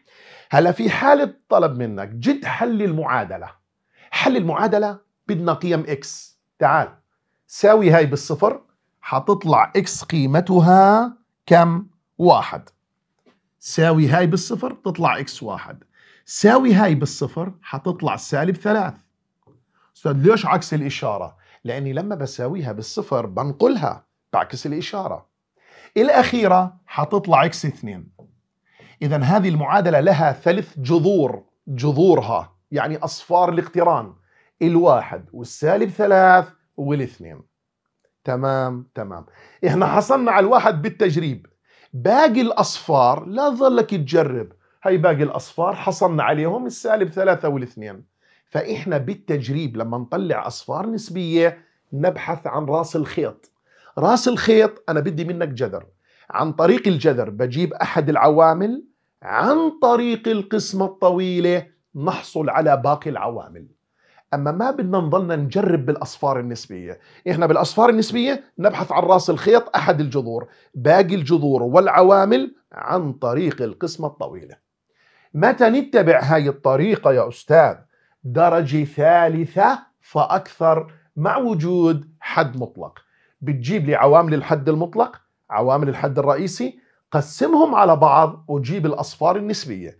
A: هلا في حالة طلب منك جد حل المعادلة حل المعادلة بدنا قيم إكس تعال ساوي هاي بالصفر حتطلع إكس قيمتها كم واحد ساوي هاي بالصفر تطلع إكس واحد ساوي هاي بالصفر حتطلع سالب ثلاث أستاذ ليش عكس الإشارة لأني لما بساويها بالصفر بنقلها بعكس الإشارة الأخيرة حتطلع إكس اثنين إذا هذه المعادلة لها ثلاث جذور جذورها يعني أصفار الاقتران الواحد والسالب ثلاث والاثنين تمام تمام احنا حصلنا على الواحد بالتجريب باقي الأصفار لا ظلك تجرب هاي باقي الأصفار حصلنا عليهم السالب ثلاثة والاثنين فإحنا بالتجريب لما نطلع أصفار نسبية نبحث عن راس الخيط راس الخيط أنا بدي منك جذر عن طريق الجذر بجيب أحد العوامل عن طريق القسمة الطويلة نحصل على باقي العوامل أما ما بدنا نضلنا نجرب بالأصفار النسبية إحنا بالأصفار النسبية نبحث عن راس الخيط أحد الجذور باقي الجذور والعوامل عن طريق القسمة الطويلة متى نتبع هاي الطريقة يا أستاذ درجة ثالثة فأكثر مع وجود حد مطلق بتجيب لي عوامل الحد المطلق عوامل الحد الرئيسي قسمهم على بعض وجيب الأصفار النسبية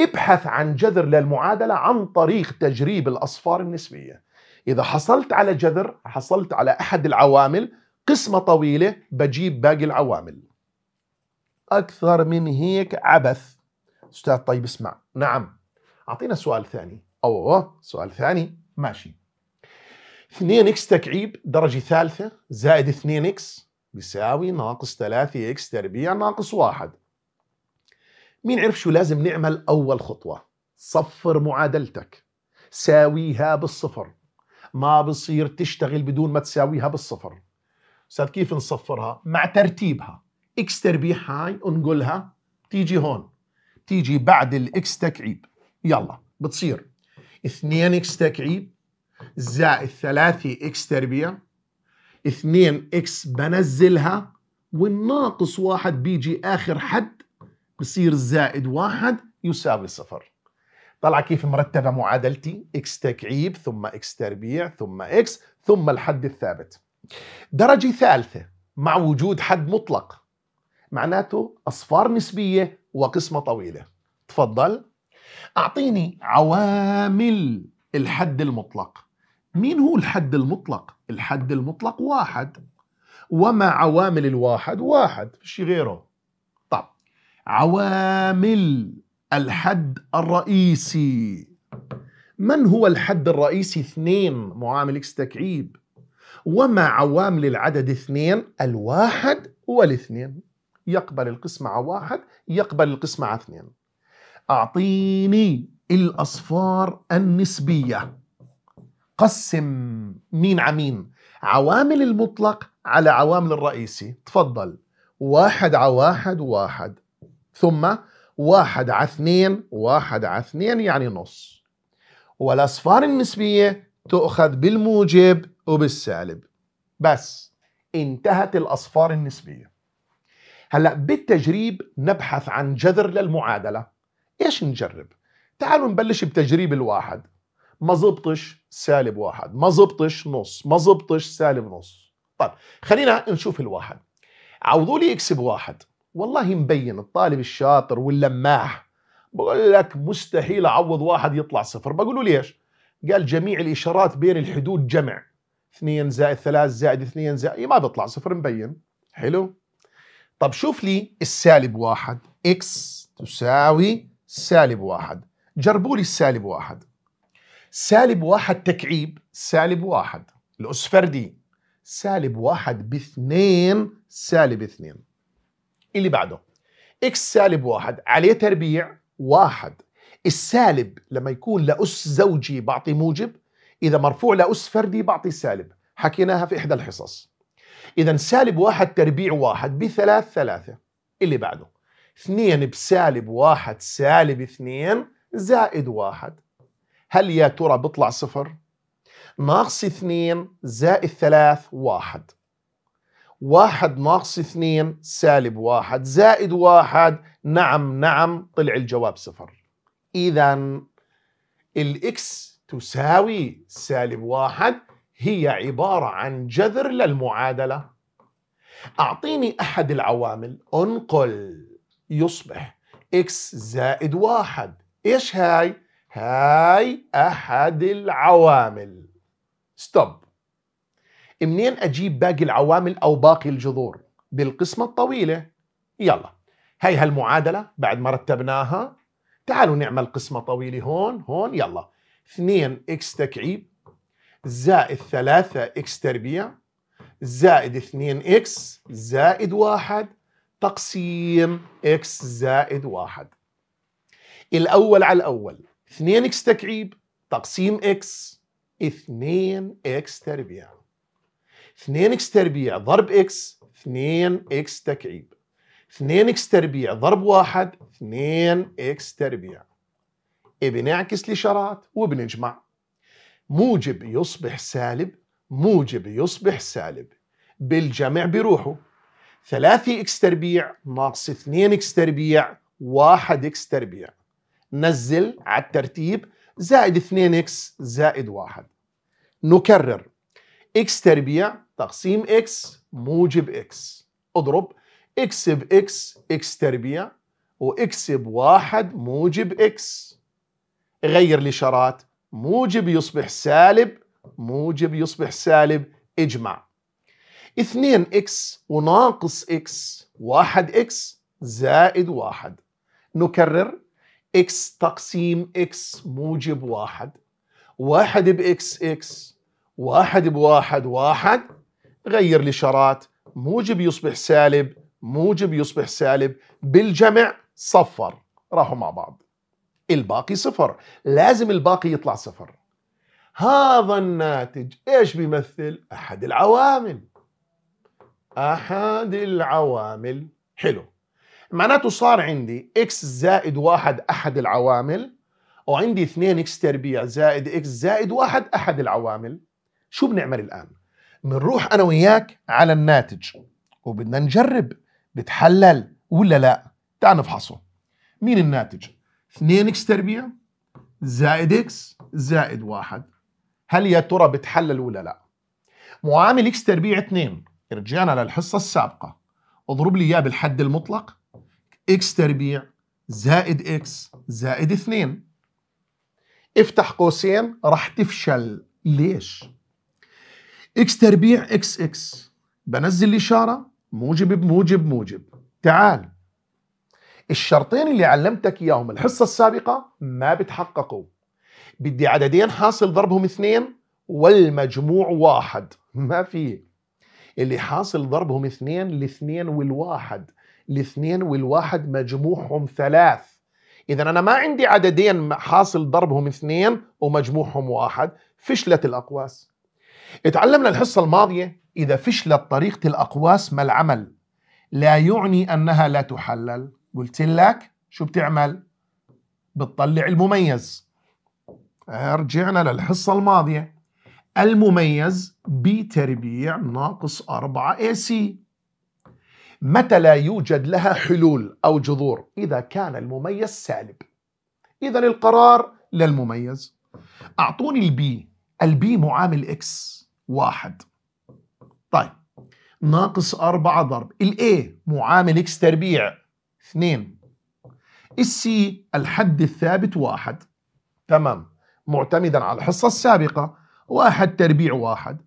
A: ابحث عن جذر للمعادلة عن طريق تجريب الأصفار النسبية إذا حصلت على جذر حصلت على أحد العوامل قسمة طويلة بجيب باقي العوامل أكثر من هيك عبث أستاذ طيب اسمع نعم أعطينا سؤال ثاني أوه سؤال ثاني ماشي 2 x تكعيب درجة ثالثة زائد 2 x بيساوي ناقص 3 اكس تربيع ناقص 1 مين عرف شو لازم نعمل أول خطوة صفر معادلتك ساويها بالصفر ما بصير تشتغل بدون ما تساويها بالصفر استاذ كيف نصفرها مع ترتيبها اكس تربيع هاي انقلها تيجي هون تيجي بعد الاكس تكعيب يلا بتصير 2 اكس تكعيب زائد 3 اكس تربيع 2 اكس بنزلها والناقص واحد بيجي اخر حد بصير زائد واحد يساوي صفر طلع كيف مرتبة معادلتي اكس تكعيب ثم اكس تربيع ثم اكس ثم الحد الثابت درجة ثالثة مع وجود حد مطلق معناته أصفار نسبية وقسمة طويلة تفضل أعطيني عوامل الحد المطلق مين هو الحد المطلق الحد المطلق واحد وما عوامل الواحد واحد شيء غيره طب عوامل الحد الرئيسي من هو الحد الرئيسي اثنين معامل اكس تكعيب وما عوامل العدد اثنين الواحد والاثنين يقبل القسمة على واحد يقبل القسمة على اثنين أعطيني الأصفار النسبية قسم مين عمين عوامل المطلق على عوامل الرئيسي تفضل واحد على واحد واحد ثم واحد على اثنين واحد على اثنين يعني نص والأصفار النسبية تؤخذ بالموجب وبالسالب بس انتهت الأصفار النسبية هلأ بالتجريب نبحث عن جذر للمعادلة إيش نجرب؟ تعالوا نبلش بتجريب الواحد ما زبطش سالب واحد ما زبطش نص ما زبطش سالب نص طيب خلينا نشوف الواحد عوضوا لي اكس بواحد والله مبين الطالب الشاطر واللماح بقول لك مستحيل اعوض واحد يطلع صفر بقولوا ليش قال جميع الاشارات بين الحدود جمع 2 زائد 3 زائد 2 زائد إيه، ما بيطلع صفر مبين حلو طب شوف لي السالب واحد اكس تساوي سالب واحد جربوا لي السالب واحد سالب واحد تكعيب سالب واحد الأس فردي سالب واحد باثنين سالب اثنين اللي بعده اكس سالب واحد عليه تربيع واحد السالب لما يكون لأس زوجي بعطي موجب إذا مرفوع لأس فردي بعطي سالب حكيناها في إحدى الحصص إذا سالب واحد تربيع واحد بثلاث ثلاثة اللي بعده اثنين بسالب واحد سالب اثنين زائد واحد هل يا ترى بيطلع صفر ناقص اثنين زائد ثلاث واحد واحد ناقص اثنين سالب واحد زائد واحد نعم نعم طلع الجواب صفر إذا الإكس تساوي سالب واحد هي عبارة عن جذر للمعادلة أعطيني أحد العوامل انقل يصبح إكس زائد واحد إيش هاي؟ هاي أحد العوامل ستوب منين أجيب باقي العوامل أو باقي الجذور بالقسمة الطويلة يلا هاي هالمعادلة بعد ما رتبناها تعالوا نعمل قسمة طويلة هون هون يلا 2 اكس تكعيب زائد 3 اكس تربيع زائد 2 اكس زائد 1 تقسيم اكس زائد 1 الأول على الأول 2 اكس تكعيب تقسيم اكس 2 اكس تربيع 2 اكس تربيع ضرب اكس 2 اكس تكعيب 2 اكس تربيع ضرب 1 2 اكس تربيع بنعكس الاشارات وبنجمع موجب يصبح سالب موجب يصبح سالب بالجمع بروحه 3 اكس تربيع ناقص 2 اكس تربيع 1 اكس تربيع نزل على الترتيب زائد 2 اكس زائد 1 نكرر اكس تربيع تقسيم اكس موجب اكس اضرب اكس باكس اكس تربيع واكس بواحد موجب اكس غير الاشارات موجب يصبح سالب موجب يصبح سالب اجمع 2 اكس وناقص اكس 1 اكس زائد 1 نكرر اكس تقسيم اكس موجب واحد واحد باكس اكس واحد بواحد واحد غير لشرات موجب يصبح سالب موجب يصبح سالب بالجمع صفر راحوا مع بعض الباقي صفر لازم الباقي يطلع صفر هذا الناتج ايش بيمثل احد العوامل احد العوامل حلو معناته صار عندي اكس زائد واحد احد العوامل وعندي 2 اكس تربيع زائد اكس زائد واحد احد العوامل شو بنعمل الان بنروح انا وياك على الناتج وبدنا نجرب بتحلل ولا لا تعال نفحصه مين الناتج 2 اكس تربيع زائد اكس زائد واحد هل يا ترى بتحلل ولا لا معامل اكس تربيع 2 رجعنا للحصه السابقه اضرب لي اياه بالحد المطلق إكس تربيع زائد إكس زائد 2 افتح قوسين راح تفشل ليش؟ إكس تربيع إكس إكس بنزل الإشارة موجب بموجب موجب تعال الشرطين اللي علمتك إياهم الحصة السابقة ما بتحققوا بدي عددين حاصل ضربهم اثنين والمجموع واحد ما فيه اللي حاصل ضربهم اثنين الاثنين والواحد الاثنين والواحد مجموعهم ثلاث إذا أنا ما عندي عددين حاصل ضربهم اثنين ومجموعهم واحد فشلت الأقواس اتعلمنا الحصة الماضية إذا فشلت طريقة الأقواس ما العمل لا يعني أنها لا تحلل قلت لك شو بتعمل بتطلع المميز رجعنا للحصة الماضية المميز بتربيع ناقص 4 AC متى لا يوجد لها حلول أو جذور إذا كان المميز سالب إذا القرار للمميز أعطوني البي البي معامل إكس واحد طيب ناقص أربعة ضرب الاي معامل إكس تربيع اثنين السي الحد الثابت واحد تمام معتمدا على الحصة السابقة واحد تربيع واحد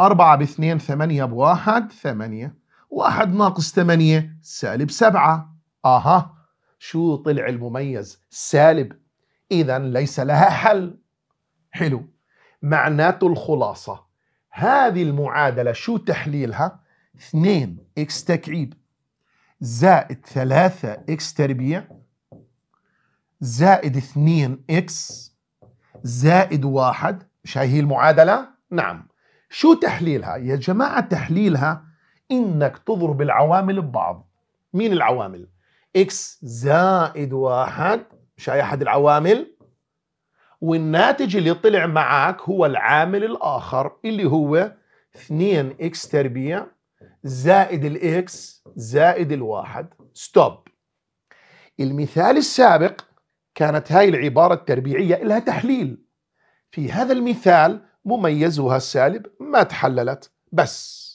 A: أربعة باثنين ثمانية بواحد ثمانية واحد ناقص 8 سالب سبعة اها شو طلع المميز سالب اذا ليس لها حل حلو معناته الخلاصه هذه المعادله شو تحليلها 2 اكس تكعيب زائد 3 اكس تربيع زائد 2 اكس زائد 1 مش هي المعادله نعم شو تحليلها يا جماعه تحليلها انك تضرب العوامل ببعض مين العوامل اكس زائد واحد مش اي احد العوامل والناتج اللي طلع معك هو العامل الاخر اللي هو 2 اكس تربيع زائد الاكس زائد الواحد ستوب المثال السابق كانت هاي العبارة التربيعية لها تحليل في هذا المثال مميزها السالب ما تحللت بس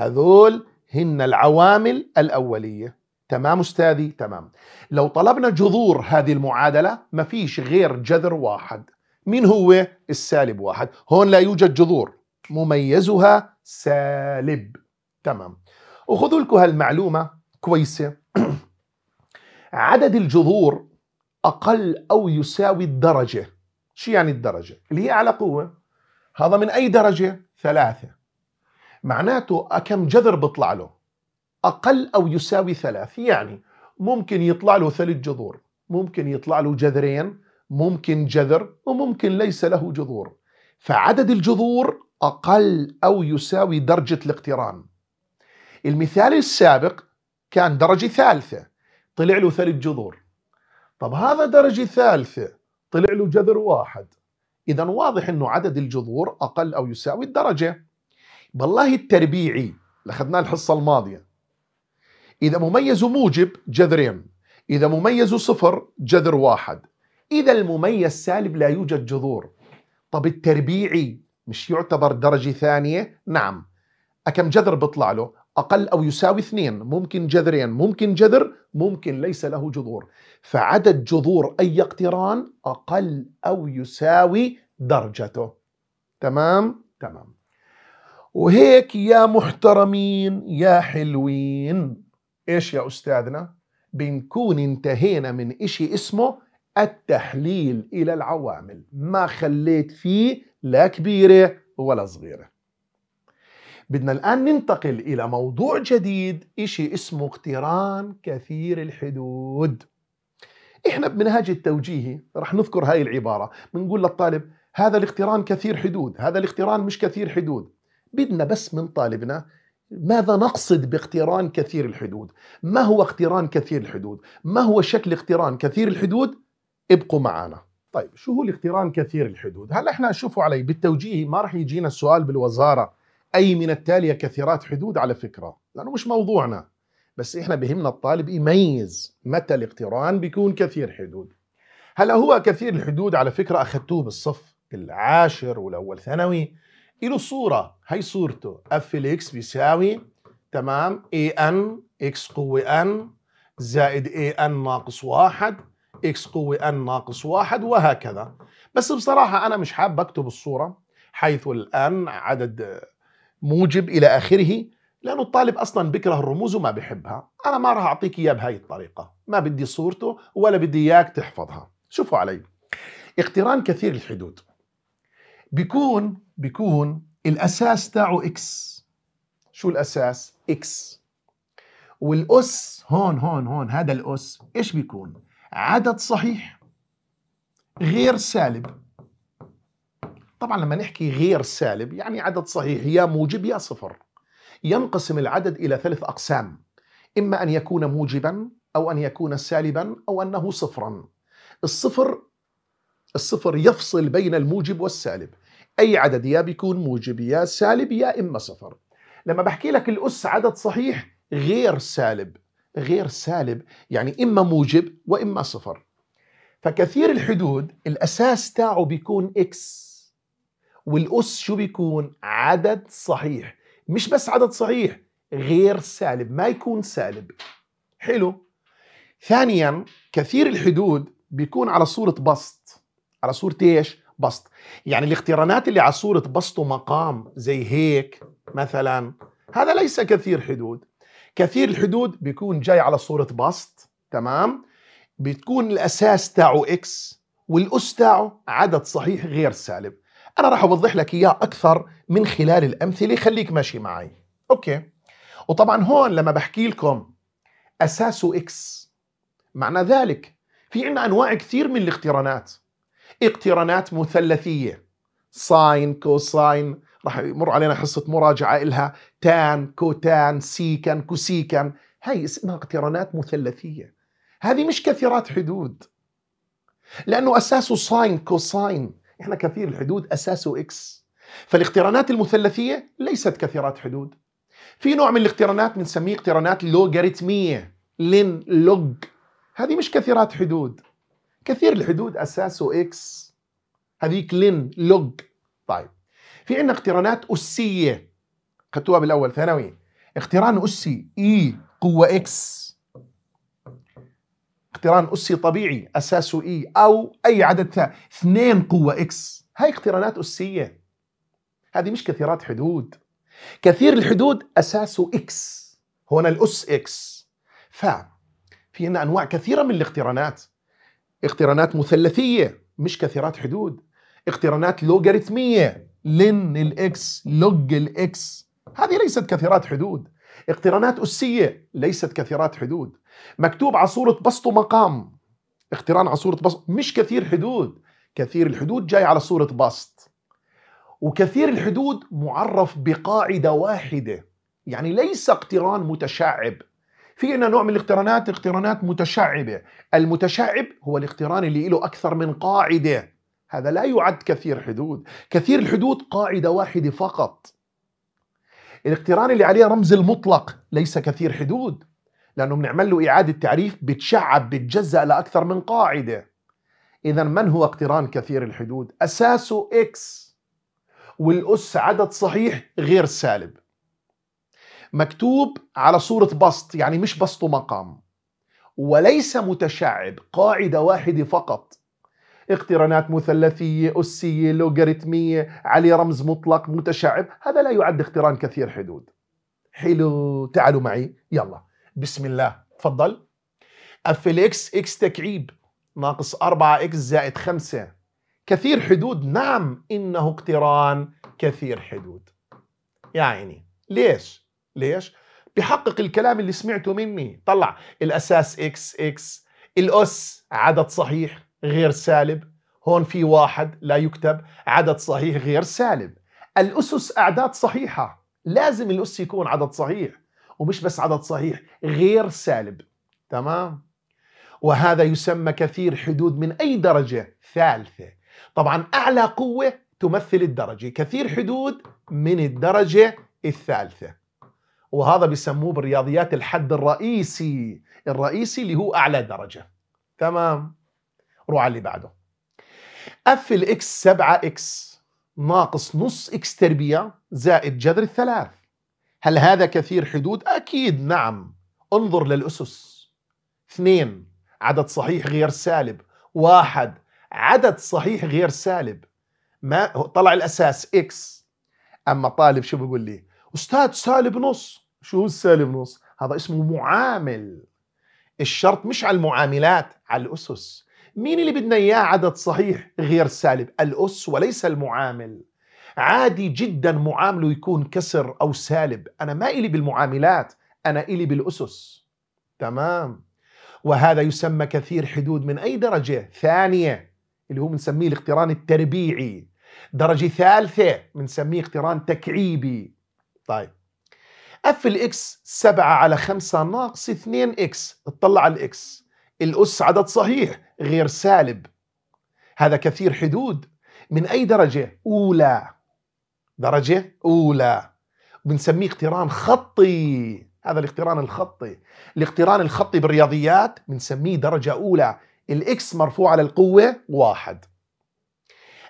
A: هذول هن العوامل الأولية تمام أستاذي تمام لو طلبنا جذور هذه المعادلة ما فيش غير جذر واحد مين هو السالب واحد هون لا يوجد جذور مميزها سالب تمام وخذوا لكم هالمعلومة كويسة عدد الجذور أقل أو يساوي الدرجة شو يعني الدرجة؟ اللي هي أعلى قوة هذا من أي درجة؟ ثلاثة معناته كم جذر بيطلع له أقل أو يساوي ثلاث يعني ممكن يطلع له ثلاث جذور ممكن يطلع له جذرين ممكن جذر وممكن ليس له جذور فعدد الجذور أقل أو يساوي درجة الاقتران المثال السابق كان درجة ثالثة طلع له ثلاث جذور طب هذا درجة ثالثة طلع له جذر واحد إذا واضح أنه عدد الجذور أقل أو يساوي الدرجة بالله التربيعي اللي اخذناه الحصه الماضيه اذا مميز موجب جذرين اذا مميز صفر جذر واحد اذا المميز سالب لا يوجد جذور طب التربيعي مش يعتبر درجه ثانيه نعم كم جذر بيطلع له اقل او يساوي اثنين ممكن جذرين ممكن جذر ممكن ليس له جذور فعدد جذور اي اقتران اقل او يساوي درجته تمام تمام وهيك يا محترمين يا حلوين ايش يا استاذنا بنكون انتهينا من اشي اسمه التحليل الى العوامل ما خليت فيه لا كبيره ولا صغيره بدنا الان ننتقل الى موضوع جديد اشي اسمه اقتران كثير الحدود احنا بمنهاج التوجيهي رح نذكر هاي العباره بنقول للطالب هذا الاقتران كثير حدود هذا الاقتران مش كثير حدود بدنا بس من طالبنا ماذا نقصد باقتران كثير الحدود ما هو اقتران كثير الحدود ما هو شكل اقتران كثير الحدود ابقوا معنا طيب شو هو الاقتران كثير الحدود هلا احنا شوفوا علي بالتوجيه ما راح يجينا السؤال بالوزاره اي من التاليه كثيرات حدود على فكره لانه مش موضوعنا بس احنا بهمنا الطالب يميز متى الاقتران بيكون كثير حدود هلا هو كثير الحدود على فكره اخذتوه بالصف العاشر والاول ثانوي له صورة هي صورته اف الاكس بيساوي تمام اي ان اكس قوة ان زائد اي ان ناقص واحد اكس قوة ان ناقص واحد وهكذا بس بصراحة أنا مش حاب أكتب الصورة حيث الآن عدد موجب إلى آخره لأنه الطالب أصلا بيكره الرموز وما بيحبها أنا ما راح أعطيك إياه بهاي الطريقة ما بدي صورته ولا بدي إياك تحفظها شوفوا علي اقتران كثير الحدود بيكون بيكون الاساس تاعه اكس شو الاساس اكس والاس هون هون هون هذا الاس ايش بيكون عدد صحيح غير سالب طبعا لما نحكي غير سالب يعني عدد صحيح يا موجب يا صفر ينقسم العدد الى ثلاث اقسام اما ان يكون موجبا او ان يكون سالبا او انه صفرا الصفر الصفر يفصل بين الموجب والسالب اي عدد يا بيكون موجب يا سالب يا اما صفر لما بحكي لك الاس عدد صحيح غير سالب غير سالب يعني اما موجب واما صفر فكثير الحدود الاساس تاعه بيكون اكس والاس شو بيكون عدد صحيح مش بس عدد صحيح غير سالب ما يكون سالب حلو ثانيا كثير الحدود بيكون على صورة بسط على صورة ايش بسط يعني الاقترانات اللي على صورة بسط ومقام زي هيك مثلا هذا ليس كثير حدود كثير الحدود بيكون جاي على صورة بسط تمام بتكون الأساس تاعه إكس والأس تاعه عدد صحيح غير سالب أنا راح أوضح لك إياه أكثر من خلال الأمثلة خليك ماشي معي أوكي وطبعا هون لما بحكي لكم أساسه إكس معنى ذلك في عنا أنواع كثير من الاقترانات اقترانات مثلثيه ساين كوساين راح يمر علينا حصه مراجعه الها تان كوتان سيكان كوسيكان هاي اسمها اقترانات مثلثيه هذه مش كثيرات حدود لانه اساسه ساين كوساين احنا كثير الحدود اساسه اكس فالاقترانات المثلثيه ليست كثيرات حدود في نوع من الاقترانات بنسميه اقترانات لوغاريتميه لين لوج هذه مش كثيرات حدود كثير الحدود أساسه إكس هذيك لين لوج طيب في عندنا اقترانات أسية خدتوها بالأول ثانوي اقتران أسي إي e قوة إكس اقتران أسي طبيعي أساسه إي e أو أي عدد ثاني اثنين قوة إكس هاي اقترانات أسية هذه مش كثيرات حدود كثير الحدود أساسه إكس هنا الأس إكس ف في عندنا أنواع كثيرة من الاقترانات اقترانات مثلثية مش كثيرات حدود اقترانات لوغاريتمية لن الاكس لوج الاكس هذه ليست كثيرات حدود اقترانات أسية ليست كثيرات حدود مكتوب عصورة بسط ومقام اقتران عصورة بسط مش كثير حدود كثير الحدود جاي على صورة بسط وكثير الحدود معرف بقاعدة واحدة يعني ليس اقتران متشعب في عندنا نوع من الاقترانات اقترانات متشعبه المتشعب هو الاقتران اللي له اكثر من قاعده هذا لا يعد كثير حدود كثير الحدود قاعده واحده فقط الاقتران اللي عليه رمز المطلق ليس كثير حدود لانه بنعمل له اعاده تعريف بتشعب بتجزا لاكثر من قاعده اذا من هو اقتران كثير الحدود اساسه اكس والاس عدد صحيح غير سالب مكتوب على صورة بسط يعني مش بسط مقام وليس متشعب قاعدة واحدة فقط اقترانات مثلثية أسية لوغاريتمية عليه رمز مطلق متشعب هذا لا يعد اقتران كثير حدود حلو تعالوا معي يلا بسم الله تفضل اف الاكس اكس تكعيب ناقص 4 اكس زائد 5 كثير حدود نعم انه اقتران كثير حدود يا عيني ليش ليش؟ بحقق الكلام اللي سمعته مني طلع الأساس إكس إكس الأس عدد صحيح غير سالب هون في واحد لا يكتب عدد صحيح غير سالب الأسس أعداد صحيحة لازم الأس يكون عدد صحيح ومش بس عدد صحيح غير سالب تمام؟ وهذا يسمى كثير حدود من أي درجة ثالثة طبعا أعلى قوة تمثل الدرجة كثير حدود من الدرجة الثالثة وهذا بيسموه بالرياضيات الحد الرئيسي الرئيسي اللي هو أعلى درجة تمام روح على اللي بعده اف الاكس 7 اكس ناقص نص اكس تربيع زائد جذر الثلاث هل هذا كثير حدود؟ أكيد نعم انظر للأسس اثنين عدد صحيح غير سالب واحد عدد صحيح غير سالب ما طلع الأساس x أما طالب شو بيقول لي أستاذ سالب نص شو السالب نص؟ هذا اسمه معامل الشرط مش على المعاملات على الأسس مين اللي بدنا إياه عدد صحيح غير سالب الأس وليس المعامل عادي جدا معامله يكون كسر أو سالب أنا ما إلي بالمعاملات أنا إلي بالأسس تمام وهذا يسمى كثير حدود من أي درجة ثانية اللي هو بنسميه الاقتران التربيعي درجة ثالثة بنسميه اقتران تكعيبي طيب اف الاكس 7 على 5 ناقص 2 اكس اطلع على الاكس الاس عدد صحيح غير سالب هذا كثير حدود من اي درجه اولى درجه اولى بنسميه اقتران خطي هذا الاقتران الخطي الاقتران الخطي بالرياضيات بنسميه درجه اولى الاكس مرفوع على القوه واحد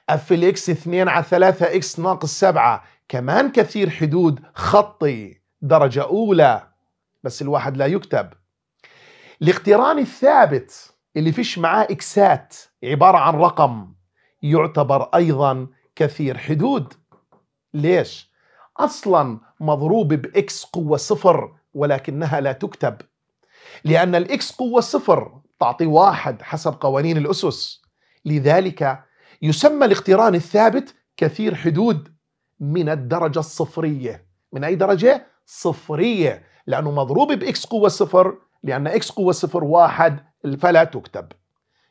A: اف الاكس 2 على 3 اكس ناقص 7 كمان كثير حدود خطي درجة أولى بس الواحد لا يكتب الاقتران الثابت اللي فيش معاه إكسات عبارة عن رقم يعتبر أيضا كثير حدود ليش؟ أصلا مضروب بإكس قوة صفر ولكنها لا تكتب لأن الإكس قوة صفر تعطي واحد حسب قوانين الأسس لذلك يسمى الاقتران الثابت كثير حدود من الدرجة الصفرية من أي درجة؟ صفرية لأنه مضروب بإكس قوة صفر لأن إكس قوة صفر واحد فلا تكتب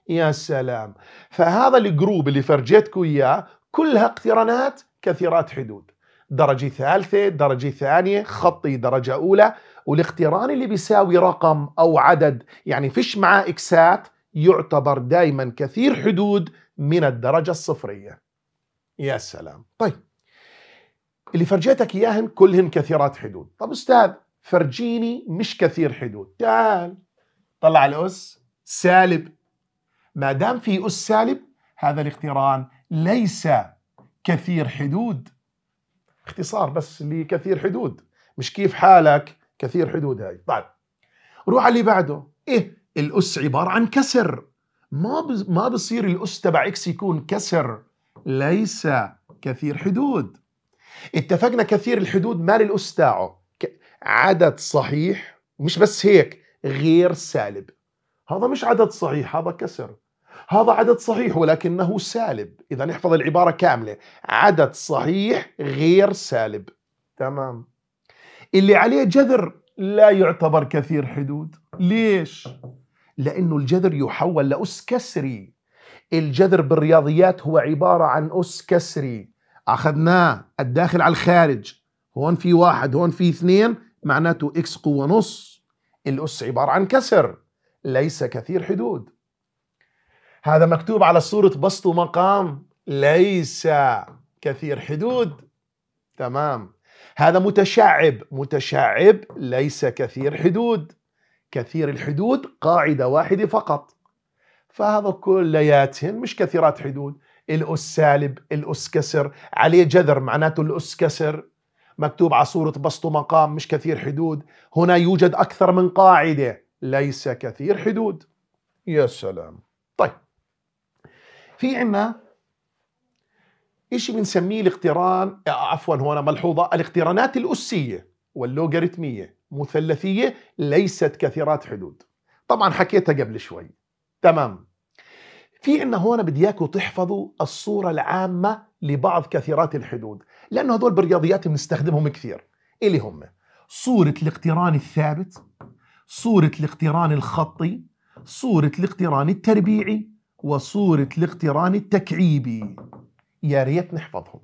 A: يا سلام فهذا الجروب اللي فرجيتكم إياه كلها اقترانات كثيرات حدود درجة ثالثة درجة ثانية خطي درجة أولى والاقتران اللي بيساوي رقم أو عدد يعني فيش معاه إكسات يعتبر دايما كثير حدود من الدرجة الصفرية يا سلام طيب اللي فرجيتك إياهن كلهن كثيرات حدود طب أستاذ فرجيني مش كثير حدود تعال طلع الأس سالب ما دام في أس سالب هذا الاقتران ليس كثير حدود اختصار بس لكثير حدود مش كيف حالك كثير حدود هاي طيب روح على اللي بعده ايه الاس عباره عن كسر ما ما بصير الاس تبع اكس يكون كسر ليس كثير حدود اتفقنا كثير الحدود مال الأس تاعه عدد صحيح مش بس هيك غير سالب هذا مش عدد صحيح هذا كسر هذا عدد صحيح ولكنه سالب إذا نحفظ العبارة كاملة عدد صحيح غير سالب تمام اللي عليه جذر لا يعتبر كثير حدود ليش؟ لأنه الجذر يحول لأس كسري الجذر بالرياضيات هو عبارة عن أس كسري اخذناه الداخل على الخارج هون في واحد هون في اثنين معناته اكس قوه نص الاس عباره عن كسر ليس كثير حدود هذا مكتوب على صوره بسط مقام ليس كثير حدود تمام هذا متشعب متشعب ليس كثير حدود كثير الحدود قاعده واحده فقط فهذا كلياتهن مش كثيرات حدود الأس سالب الأس كسر عليه جذر معناته الأس كسر مكتوب على صورة بسط مقام مش كثير حدود هنا يوجد أكثر من قاعدة ليس كثير حدود يا سلام طيب في عنا إشي بنسميه الاقتران آه، عفوا هنا ملحوظة الاقترانات الأسية واللوغاريتمية مثلثية ليست كثيرات حدود طبعا حكيتها قبل شوي تمام في ان هون بدي اياكم تحفظوا الصوره العامه لبعض كثيرات الحدود لانه هذول بالرياضيات بنستخدمهم كثير اللي هم صوره الاقتران الثابت صوره الاقتران الخطي صوره الاقتران التربيعي وصوره الاقتران التكعيبي يا ريت نحفظهم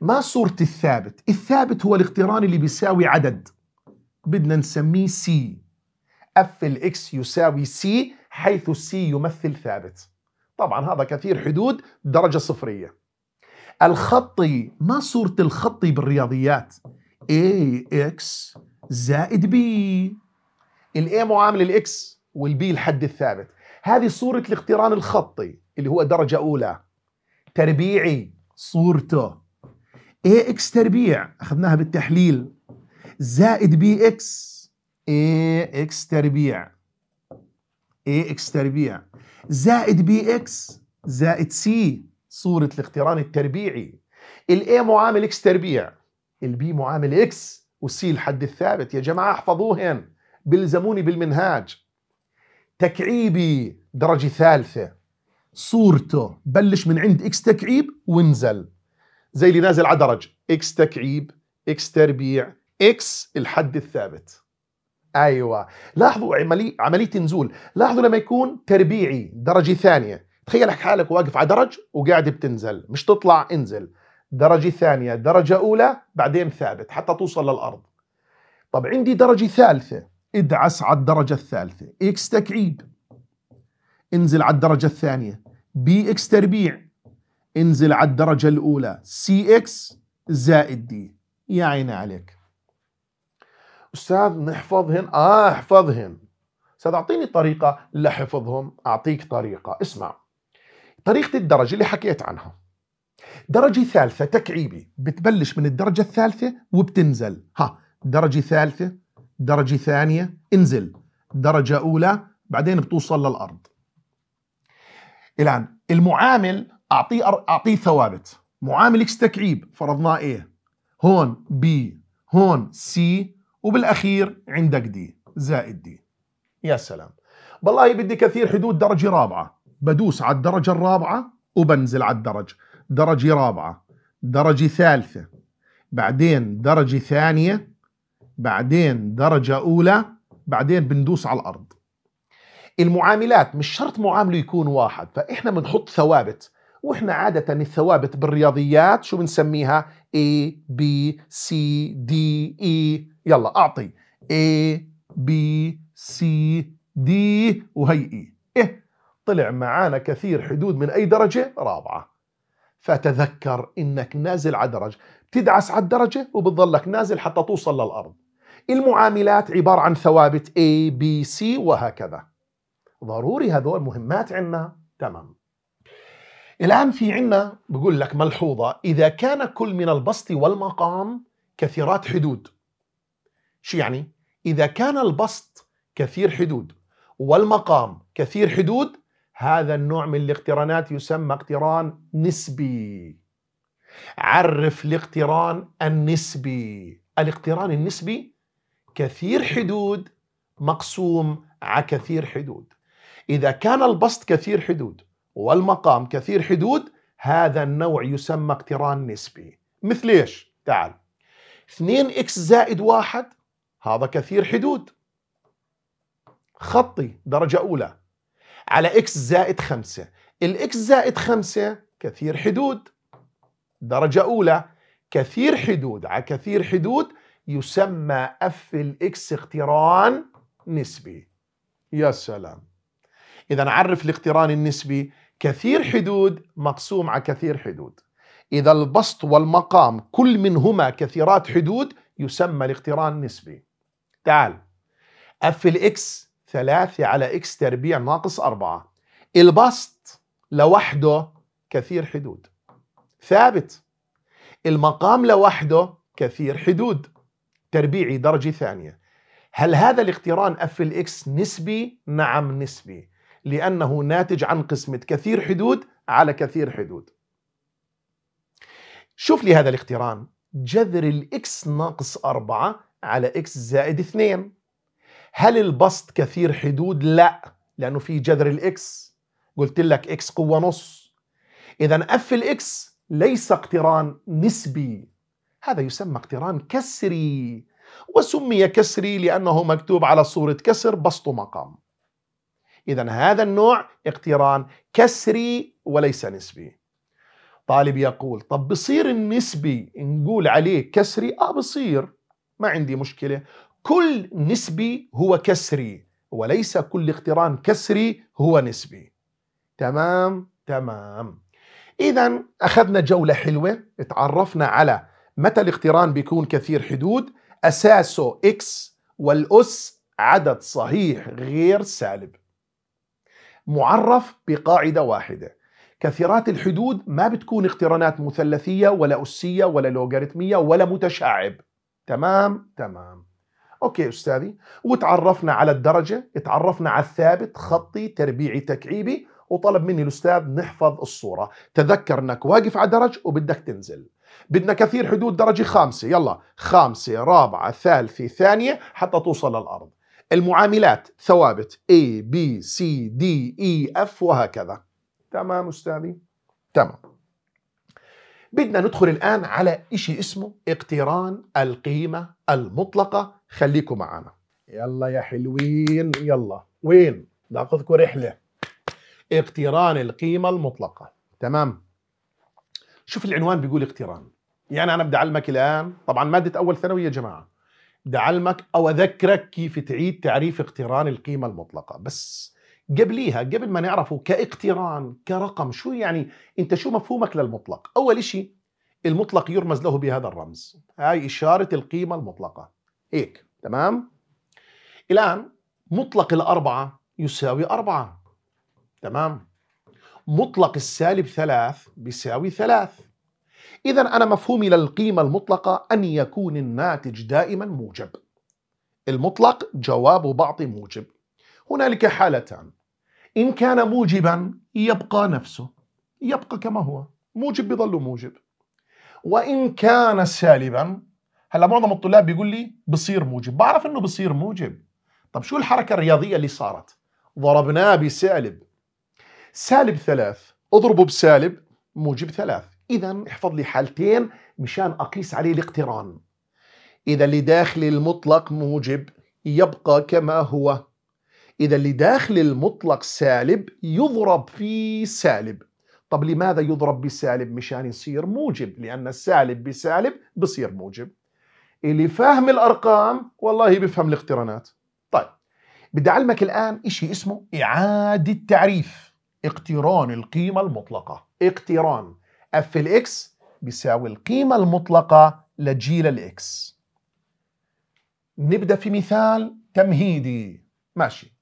A: ما صورة الثابت الثابت هو الاقتران اللي بيساوي عدد بدنا نسميه سي اف الاكس يساوي سي حيث السي يمثل ثابت طبعا هذا كثير حدود درجة صفرية الخطي ما صورة الخطي بالرياضيات X زائد B ال A معامل الإكس والبي الحد الثابت هذه صورة الاقتران الخطي اللي هو درجة أولى تربيعي صورته X تربيع أخذناها بالتحليل زائد A X تربيع AX تربيع زائد BX زائد C صورة الاقتران التربيعي ال A معامل X تربيع ال B معامل X والC الحد الثابت يا جماعة احفظوهن بلزموني بالمنهاج تكعيبي درجة ثالثة صورته بلش من عند X تكعيب وانزل زي اللي نازل على درج X تكعيب X تربيع X الحد الثابت ايوه لاحظوا عملي عمليه نزول لاحظوا لما يكون تربيعي درجه ثانيه تخيل حالك واقف على درج وقاعد بتنزل مش تطلع انزل درجه ثانيه درجه اولى بعدين ثابت حتى توصل للارض طب عندي درجه ثالثه ادعس على الدرجه الثالثه اكس تكعيب انزل على الدرجه الثانيه بي اكس تربيع انزل على الدرجه الاولى سي اكس زائد دي يا عيني عليك أستاذ نحفظهن آه احفظهن أستاذ أعطيني طريقة لحفظهم أعطيك طريقة اسمع طريقة الدرجة اللي حكيت عنها درجة ثالثة تكعيبي بتبلش من الدرجة الثالثة وبتنزل ها درجة ثالثة درجة ثانية انزل درجة أولى بعدين بتوصل للأرض الآن المعامل أعطيه أعطيه ثوابت معامل اكس تكعيب فرضناه ايه هون بي هون سي وبالأخير عندك دي زائد دي يا سلام والله بدي كثير حدود درجة رابعة بدوس على الدرجة الرابعة وبنزل على الدرج درجة رابعة درجة ثالثة بعدين درجة ثانية بعدين درجة أولى بعدين بندوس على الأرض المعاملات مش شرط معامله يكون واحد فإحنا بنحط ثوابت واحنا عادة الثوابت بالرياضيات شو بنسميها A B C D E يلا أعطي A B C D وهي E إيه طلع معانا كثير حدود من أي درجة رابعة فتذكر إنك نازل على درجة بتدعس على الدرجة وبتظلك نازل حتى توصل للأرض المعاملات عبارة عن ثوابت A, B, C وهكذا ضروري هذول مهمات عنا تمام الآن في عنا بقول لك ملحوظة إذا كان كل من البسط والمقام كثيرات حدود شو يعني؟ إذا كان البسط كثير حدود والمقام كثير حدود هذا النوع من الاقترانات يسمى اقتران نسبي عرف الاقتران النسبي الاقتران النسبي كثير حدود مقسوم على كثير حدود إذا كان البسط كثير حدود والمقام كثير حدود هذا النوع يسمى اقتران نسبي مثل ايش؟ تعال 2x زائد 1 هذا كثير حدود خطي درجة أولى على اكس زائد 5 الإكس زائد 5 كثير حدود درجة أولى كثير حدود على كثير حدود يسمى اف الاكس اقتران نسبي يا سلام اذا عرف الاقتران النسبي كثير حدود مقسوم على كثير حدود إذا البسط والمقام كل منهما كثيرات حدود يسمى الاقتران نسبي تعال اف الاكس ثلاثة على اكس تربيع ناقص أربعة البسط لوحده كثير حدود ثابت المقام لوحده كثير حدود تربيعي درجة ثانية هل هذا الاقتران اف الاكس نسبي؟ نعم نسبي لأنه ناتج عن قسمة كثير حدود على كثير حدود شوف لي هذا الاقتران جذر الإكس ناقص 4 على إكس زائد 2 هل البسط كثير حدود؟ لا لأنه في جذر الإكس قلت لك إكس قوة نص إذا أف الإكس ليس اقتران نسبي هذا يسمى اقتران كسري وسمي كسري لأنه مكتوب على صورة كسر بسط مقام إذا هذا النوع اقتران كسري وليس نسبي طالب يقول طب بصير النسبي نقول عليه كسري آه بصير ما عندي مشكلة كل نسبي هو كسري وليس كل اقتران كسري هو نسبي تمام تمام إذا أخذنا جولة حلوة تعرفنا على متى الاقتران بيكون كثير حدود أساسه إكس والأس عدد صحيح غير سالب معرف بقاعدة واحدة كثيرات الحدود ما بتكون اقترانات مثلثية ولا أسية ولا لوغاريتمية ولا متشعب تمام تمام اوكي استاذي وتعرفنا على الدرجة تعرفنا على الثابت خطي تربيعي تكعيبي وطلب مني الاستاذ نحفظ الصورة تذكر انك واقف على درج وبدك تنزل بدنا كثير حدود درجة خامسة يلا خامسة رابعة ثالثة ثانية حتى توصل للأرض المعاملات ثوابت A B C D E F وهكذا تمام أستاذي تمام بدنا ندخل الآن على إشي اسمه اقتران القيمة المطلقة خليكم معنا يلا يا حلوين يلا وين ناخذكم رحلة اقتران القيمة المطلقة تمام شوف العنوان بيقول اقتران يعني أنا بدي أعلمك الآن طبعا مادة أول ثانوي يا جماعة بدي اعلمك او اذكرك كيف تعيد تعريف اقتران القيمه المطلقه بس قبليها قبل ما نعرفه كاقتران كرقم شو يعني انت شو مفهومك للمطلق اول شيء المطلق يرمز له بهذا الرمز هاي اشاره القيمه المطلقه هيك تمام الان مطلق الاربعه يساوي اربعه تمام مطلق السالب ثلاث بيساوي ثلاث إذا أنا مفهومي للقيمة المطلقة أن يكون الناتج دائما موجب المطلق جواب بعض موجب هنالك حالتان إن كان موجبا يبقى نفسه يبقى كما هو موجب بظل موجب وإن كان سالبا هلا معظم الطلاب بيقول لي بصير موجب بعرف انه بصير موجب طب شو الحركة الرياضية اللي صارت ضربناه بسالب سالب ثلاث اضربه بسالب موجب ثلاث اذا احفظ لي حالتين مشان اقيس عليه الاقتران اذا اللي داخل المطلق موجب يبقى كما هو اذا اللي داخل المطلق سالب يضرب في سالب طب لماذا يضرب بسالب مشان يصير موجب لان السالب بسالب بصير موجب اللي فاهم الارقام والله بيفهم الاقترانات طيب بدي اعلمك الان شيء اسمه اعاده تعريف اقتران القيمه المطلقه اقتران اف الاكس بيساوي القيمة المطلقة لجيل الاكس نبدأ في مثال تمهيدي ماشي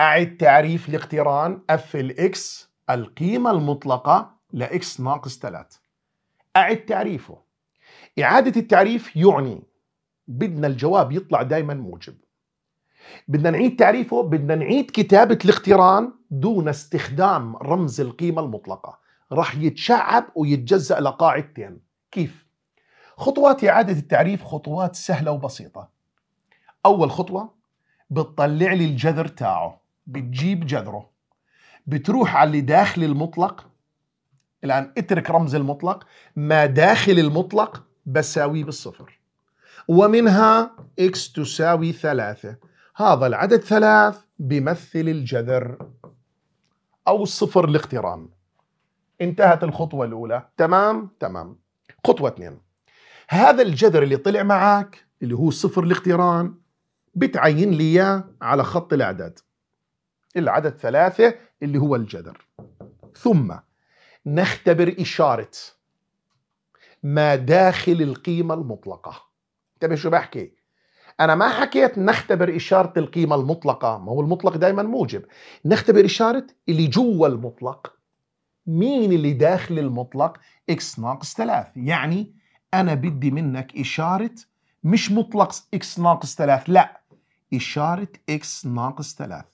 A: أعد تعريف الاقتران اف الاكس القيمة المطلقة لإكس ناقص 3 أعد تعريفه إعادة التعريف يعني بدنا الجواب يطلع دايما موجب بدنا نعيد تعريفه بدنا نعيد كتابة الاقتران دون استخدام رمز القيمة المطلقة راح يتشعب ويتجزأ لقاعدتين كيف؟ خطوات إعادة التعريف خطوات سهلة وبسيطة أول خطوة بتطلع لي الجذر تاعه بتجيب جذره بتروح على اللي داخل المطلق الآن اترك رمز المطلق ما داخل المطلق بساويه بالصفر ومنها x تساوي ثلاثة هذا العدد ثلاث بمثل الجذر أو صفر الاقتران انتهت الخطوة الأولى تمام تمام خطوة اثنين هذا الجذر اللي طلع معك اللي هو صفر الاقتران بتعين لي اياه على خط الأعداد العدد ثلاثة اللي هو الجذر ثم نختبر إشارة ما داخل القيمة المطلقة انتبه شو بحكي أنا ما حكيت نختبر إشارة القيمة المطلقة ما هو المطلق دائما موجب نختبر إشارة اللي جوا المطلق مين اللي داخل المطلق x ناقص 3 يعني أنا بدي منك إشارة مش مطلق x ناقص 3 لا إشارة x ناقص 3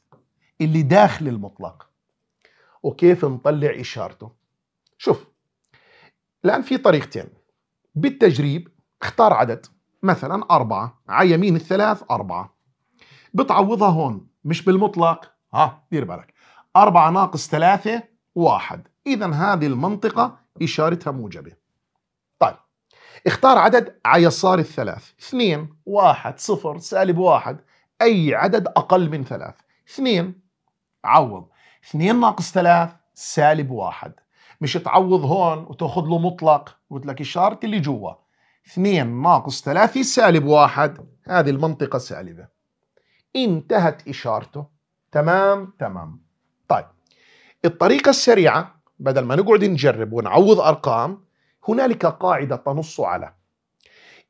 A: اللي داخل المطلق وكيف نطلع إشارته شوف الآن في طريقتين بالتجريب اختار عدد مثلا أربعة على يمين الثلاث أربعة بتعوضها هون مش بالمطلق ها دير بالك أربعة ناقص ثلاثة واحد إذا هذه المنطقة إشارتها موجبة طيب اختار عدد على يسار الثلاث اثنين واحد صفر سالب واحد أي عدد أقل من ثلاث اثنين عوض اثنين ناقص ثلاث سالب واحد مش تعوض هون وتاخذ له مطلق قلت لك إشارة اللي جوا اثنين ناقص ثلاثة سالب واحد هذه المنطقة سالبة انتهت إشارته تمام تمام طيب الطريقة السريعة بدل ما نقعد نجرب ونعوض أرقام هنالك قاعدة تنص على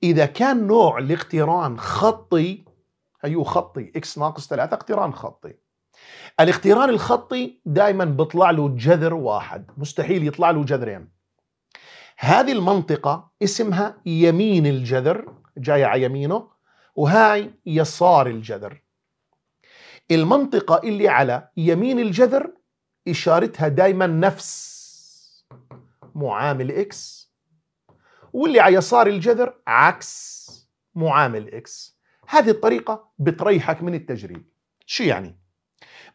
A: إذا كان نوع الاقتران خطي هيو أيوه خطي x ناقص 3 اقتران خطي الاقتران الخطي دائما بيطلع له جذر واحد مستحيل يطلع له جذرين هذه المنطقة اسمها يمين الجذر جاية على يمينه وهاي يسار الجذر المنطقة اللي على يمين الجذر إشارتها دايما نفس معامل إكس واللي على يسار الجذر عكس معامل إكس هذه الطريقة بتريحك من التجريب شو يعني؟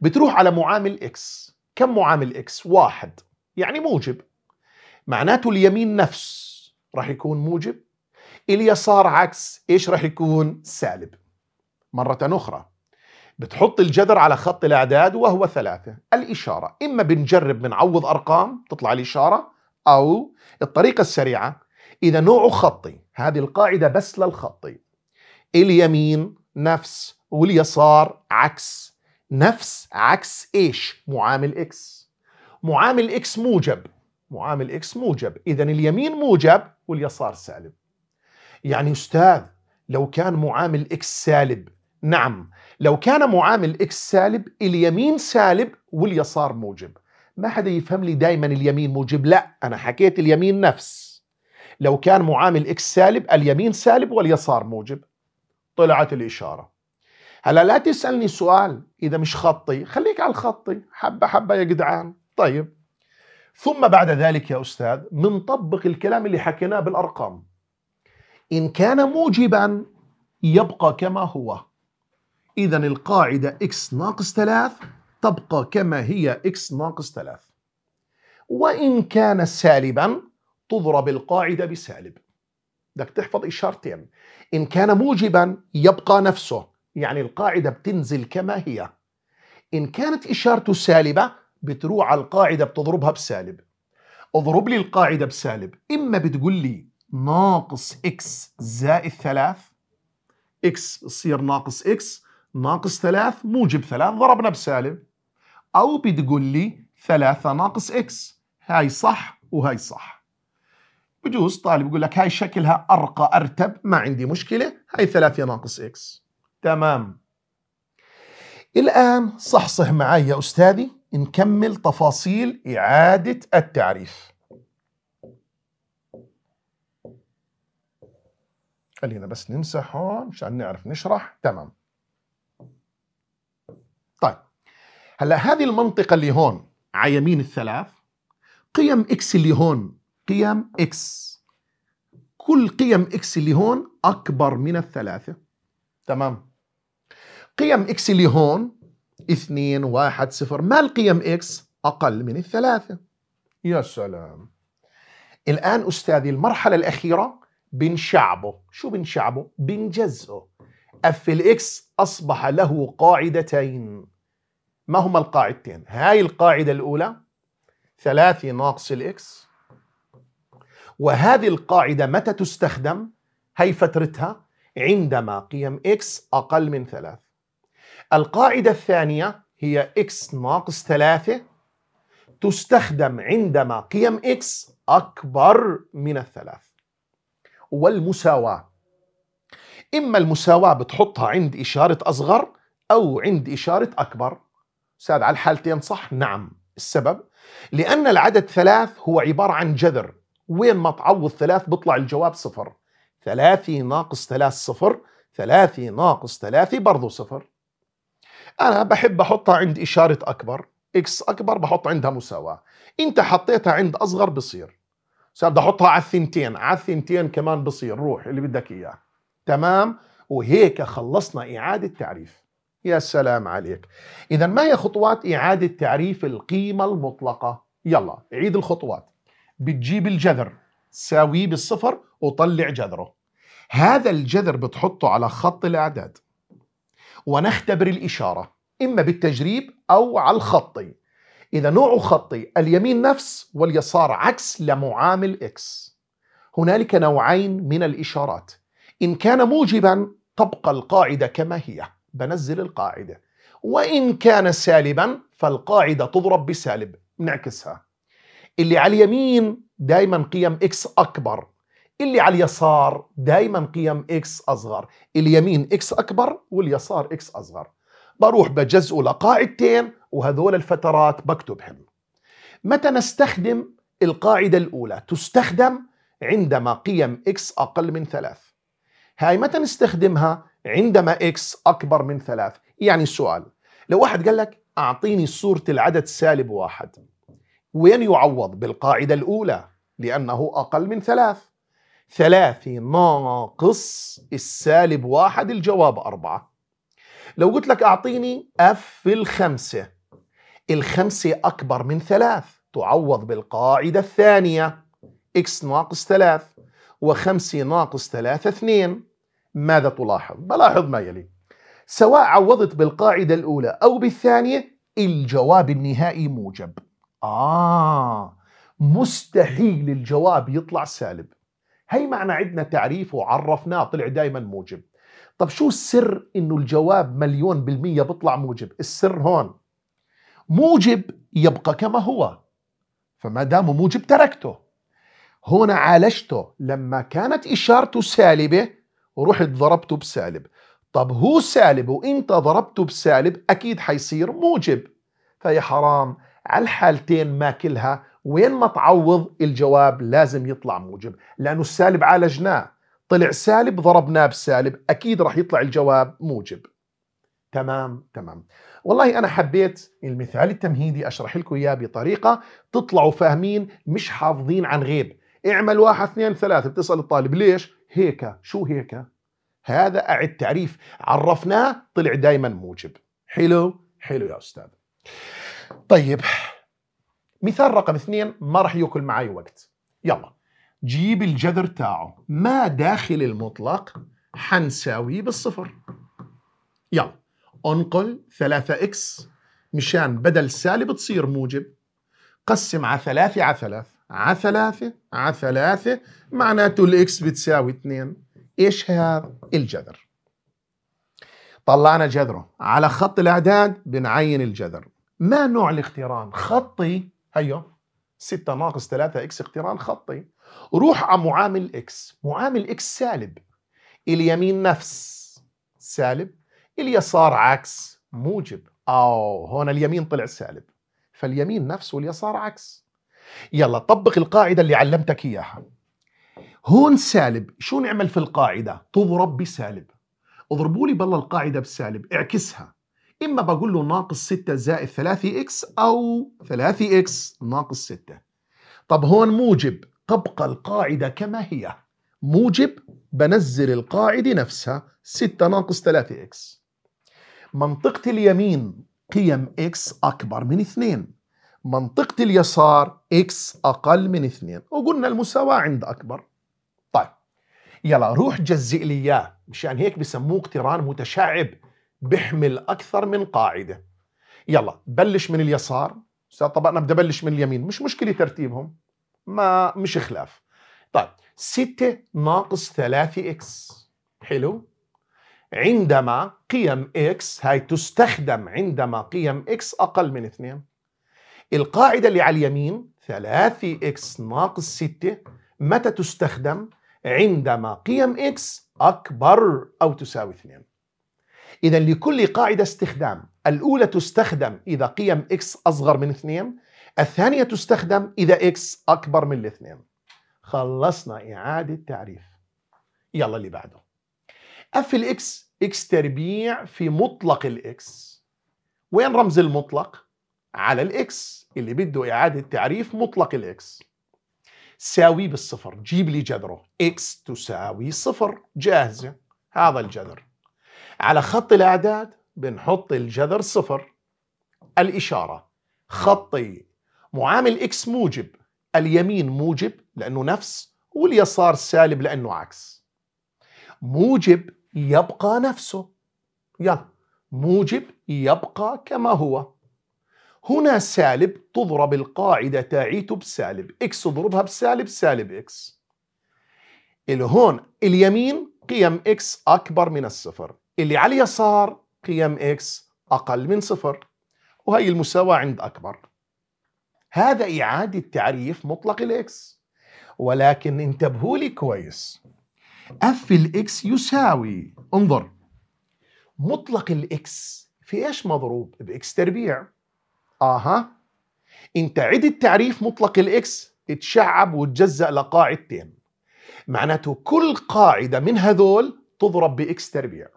A: بتروح على معامل إكس كم معامل إكس؟ واحد يعني موجب معناته اليمين نفس راح يكون موجب اليسار عكس ايش راح يكون سالب مرة أخرى بتحط الجذر على خط الإعداد وهو ثلاثة الإشارة إما بنجرب بنعوض أرقام تطلع الإشارة أو الطريقة السريعة إذا نوعه خطي هذه القاعدة بس للخطي اليمين نفس واليسار عكس نفس عكس إيش معامل إكس معامل إكس موجب معامل إكس موجب إذا اليمين موجب واليسار سالب يعني أستاذ لو كان معامل إكس سالب نعم لو كان معامل اكس سالب اليمين سالب واليسار موجب ما حدا يفهم لي دايما اليمين موجب لا أنا حكيت اليمين نفس لو كان معامل اكس سالب اليمين سالب واليسار موجب طلعت الإشارة هلا لا تسألني سؤال إذا مش خطي خليك على الخطي حبة حبة يا جدعان طيب ثم بعد ذلك يا أستاذ منطبق الكلام اللي حكيناه بالأرقام إن كان موجبا يبقى كما هو إذا القاعدة x ناقص 3 تبقى كما هي x ناقص 3 وإن كان سالبا تضرب القاعدة بسالب بدك تحفظ إشارتين إن كان موجبا يبقى نفسه يعني القاعدة بتنزل كما هي إن كانت إشارته سالبة بتروح على القاعدة بتضربها بسالب اضرب لي القاعدة بسالب إما بتقول لي ناقص x زائد 3 x بصير ناقص x ناقص ثلاث موجب ثلاث ضربنا بسالب أو بتقول لي ثلاثة ناقص إكس هاي صح وهاي صح بجوز طالب يقول لك هاي شكلها أرقى أرتب ما عندي مشكلة هاي ثلاثة ناقص إكس تمام الآن صحصح معي يا أستاذي نكمل تفاصيل إعادة التعريف خلينا بس نمسح هون مشان نعرف نشرح تمام هلا هذه المنطقه اللي هون على يمين الثلاث قيم اكس اللي هون قيم اكس كل قيم اكس اللي هون اكبر من الثلاثه تمام قيم اكس اللي هون 2 1 0 ما القيم اكس اقل من الثلاثه يا سلام الان استاذي المرحله الاخيره بنشعبه شو بنشعبه بنجزئه اف الاكس اصبح له قاعدتين ما هما القاعدتين هاي القاعدة الأولى 3 ناقص الإكس وهذه القاعدة متى تستخدم هي فترتها عندما قيم إكس أقل من ثلاث القاعدة الثانية هي إكس ناقص ثلاثة تستخدم عندما قيم إكس أكبر من الثلاث والمساواة إما المساواة بتحطها عند إشارة أصغر أو عند إشارة أكبر استاذ على الحالتين صح نعم السبب لان العدد ثلاث هو عباره عن جذر وين ما تعوض ثلاث بيطلع الجواب صفر ثلاثي ناقص ثلاث صفر ثلاثي ناقص ثلاثي برضو صفر أنا بحب أحطها عند إشارة أكبر إكس أكبر بحط عندها مساواة أنت حطيتها عند أصغر بصير صار بدي أحطها على الثنتين على الثنتين كمان بصير روح اللي بدك إياه تمام وهيك خلصنا إعادة تعريف يا سلام عليك إذا ما هي خطوات إعادة تعريف القيمة المطلقة يلا عيد الخطوات بتجيب الجذر ساويه بالصفر وطلع جذره هذا الجذر بتحطه على خط الأعداد ونختبر الإشارة إما بالتجريب أو على الخطي إذا نوعه خطي اليمين نفس واليسار عكس لمعامل إكس هنالك نوعين من الإشارات إن كان موجبا تبقى القاعدة كما هي بنزل القاعدة وإن كان سالبا فالقاعدة تضرب بسالب نعكسها اللي على اليمين دايما قيم إكس أكبر اللي على اليسار دايما قيم إكس أصغر اليمين إكس أكبر واليسار إكس أصغر بروح بجزء لقاعدتين وهذول الفترات بكتبهم متى نستخدم القاعدة الأولى تستخدم عندما قيم x أقل من ثلاث هاي متى نستخدمها عندما اكس اكبر من ثلاث يعني السؤال لو واحد قال لك اعطيني صورة العدد سالب واحد وين يعوض بالقاعدة الأولى لأنه أقل من ثلاث ثلاثة ناقص السالب واحد الجواب أربعة لو قلت لك أعطيني أف في الخمسة الخمسة أكبر من ثلاث تعوض بالقاعدة الثانية إكس ناقص ثلاث وخمسة ناقص ثلاثة اثنين ماذا تلاحظ؟ بلاحظ ما يلي سواء عوضت بالقاعدة الأولى أو بالثانية الجواب النهائي موجب آه مستحيل الجواب يطلع سالب هي معنى عندنا تعريف وعرفناه طلع دايما موجب طب شو السر انه الجواب مليون بالمية بطلع موجب السر هون موجب يبقى كما هو فما دام موجب تركته هنا عالجته لما كانت إشارته سالبة ورحت ضربته بسالب طب هو سالب وانت ضربته بسالب اكيد حيصير موجب فيا حرام على الحالتين كلها وين ما تعوض الجواب لازم يطلع موجب لانه السالب عالجناه طلع سالب ضربناه بسالب اكيد راح يطلع الجواب موجب تمام تمام والله انا حبيت المثال التمهيدي اشرح لكم اياه بطريقه تطلعوا فاهمين مش حافظين عن غيب اعمل واحد اثنين ثلاثة بتسأل الطالب ليش هيك شو هيك هذا أعد تعريف عرفناه طلع دايما موجب حلو حلو يا أستاذ طيب مثال رقم اثنين ما راح ياكل معي وقت يلا جيب الجذر تاعه ما داخل المطلق حنساويه بالصفر يلا انقل 3 إكس مشان بدل سالب تصير موجب قسم على ثلاثة على ثلاثة ع 3 ع 3 معناته الاكس بتساوي 2 ايش هذا الجذر طلعنا جذره على خط الاعداد بنعين الجذر ما نوع الاقتران خطي هيو 6 ناقص 3 اكس اقتران خطي روح على معامل اكس معامل اكس سالب اليمين نفس سالب اليسار عكس موجب أو هون اليمين طلع سالب فاليمين نفس واليسار عكس يلا طبق القاعده اللي علمتك اياها هون سالب شو نعمل في القاعده تضرب بسالب اضربوا لي بالله القاعده بسالب اعكسها اما بقول له ناقص 6 زائد 3 اكس او 3 اكس ناقص 6 طب هون موجب تبقى القاعده كما هي موجب بنزل القاعده نفسها 6 ناقص 3 اكس منطقه اليمين قيم اكس اكبر من 2 منطقة اليسار إكس أقل من اثنين وقلنا المساواة عند أكبر طيب يلا روح جزئ لي إياه مشان هيك بسموه اقتران متشعب بحمل أكثر من قاعدة يلا بلش من اليسار طبعا أنا بدي أبلش من اليمين مش مشكلة ترتيبهم ما مش خلاف طيب 6 ناقص 3 إكس حلو عندما قيم إكس هاي تستخدم عندما قيم إكس أقل من اثنين القاعدة اللي على اليمين 3 x ناقص 6 متى تستخدم؟ عندما قيم x أكبر أو تساوي 2 إذا لكل قاعدة استخدام الأولى تستخدم إذا قيم x أصغر من 2 الثانية تستخدم إذا x أكبر من 2 خلصنا إعادة تعريف يلا اللي بعده f الإكس x تربيع في مطلق الإكس وين رمز المطلق؟ على الاكس اللي بده اعاده تعريف مطلق الاكس ساوي بالصفر جيب لي جذره اكس تساوي صفر جاهزه هذا الجذر على خط الاعداد بنحط الجذر صفر الاشاره خطي معامل اكس موجب اليمين موجب لانه نفس واليسار سالب لانه عكس موجب يبقى نفسه يلا موجب يبقى كما هو هنا سالب تضرب القاعدة تاعيته بسالب إكس اضربها بسالب سالب إكس اللي هون اليمين قيم إكس أكبر من الصفر اللي على اليسار قيم إكس أقل من صفر وهي المساواة عند أكبر هذا إعادة تعريف مطلق الإكس ولكن انتبهوا لي كويس اف الاكس يساوي انظر مطلق الاكس في ايش مضروب باكس تربيع اها انت عد تعريف مطلق الاكس اتشعب وتجزأ لقاعدتين معناته كل قاعدة من هذول تضرب بإكس تربيع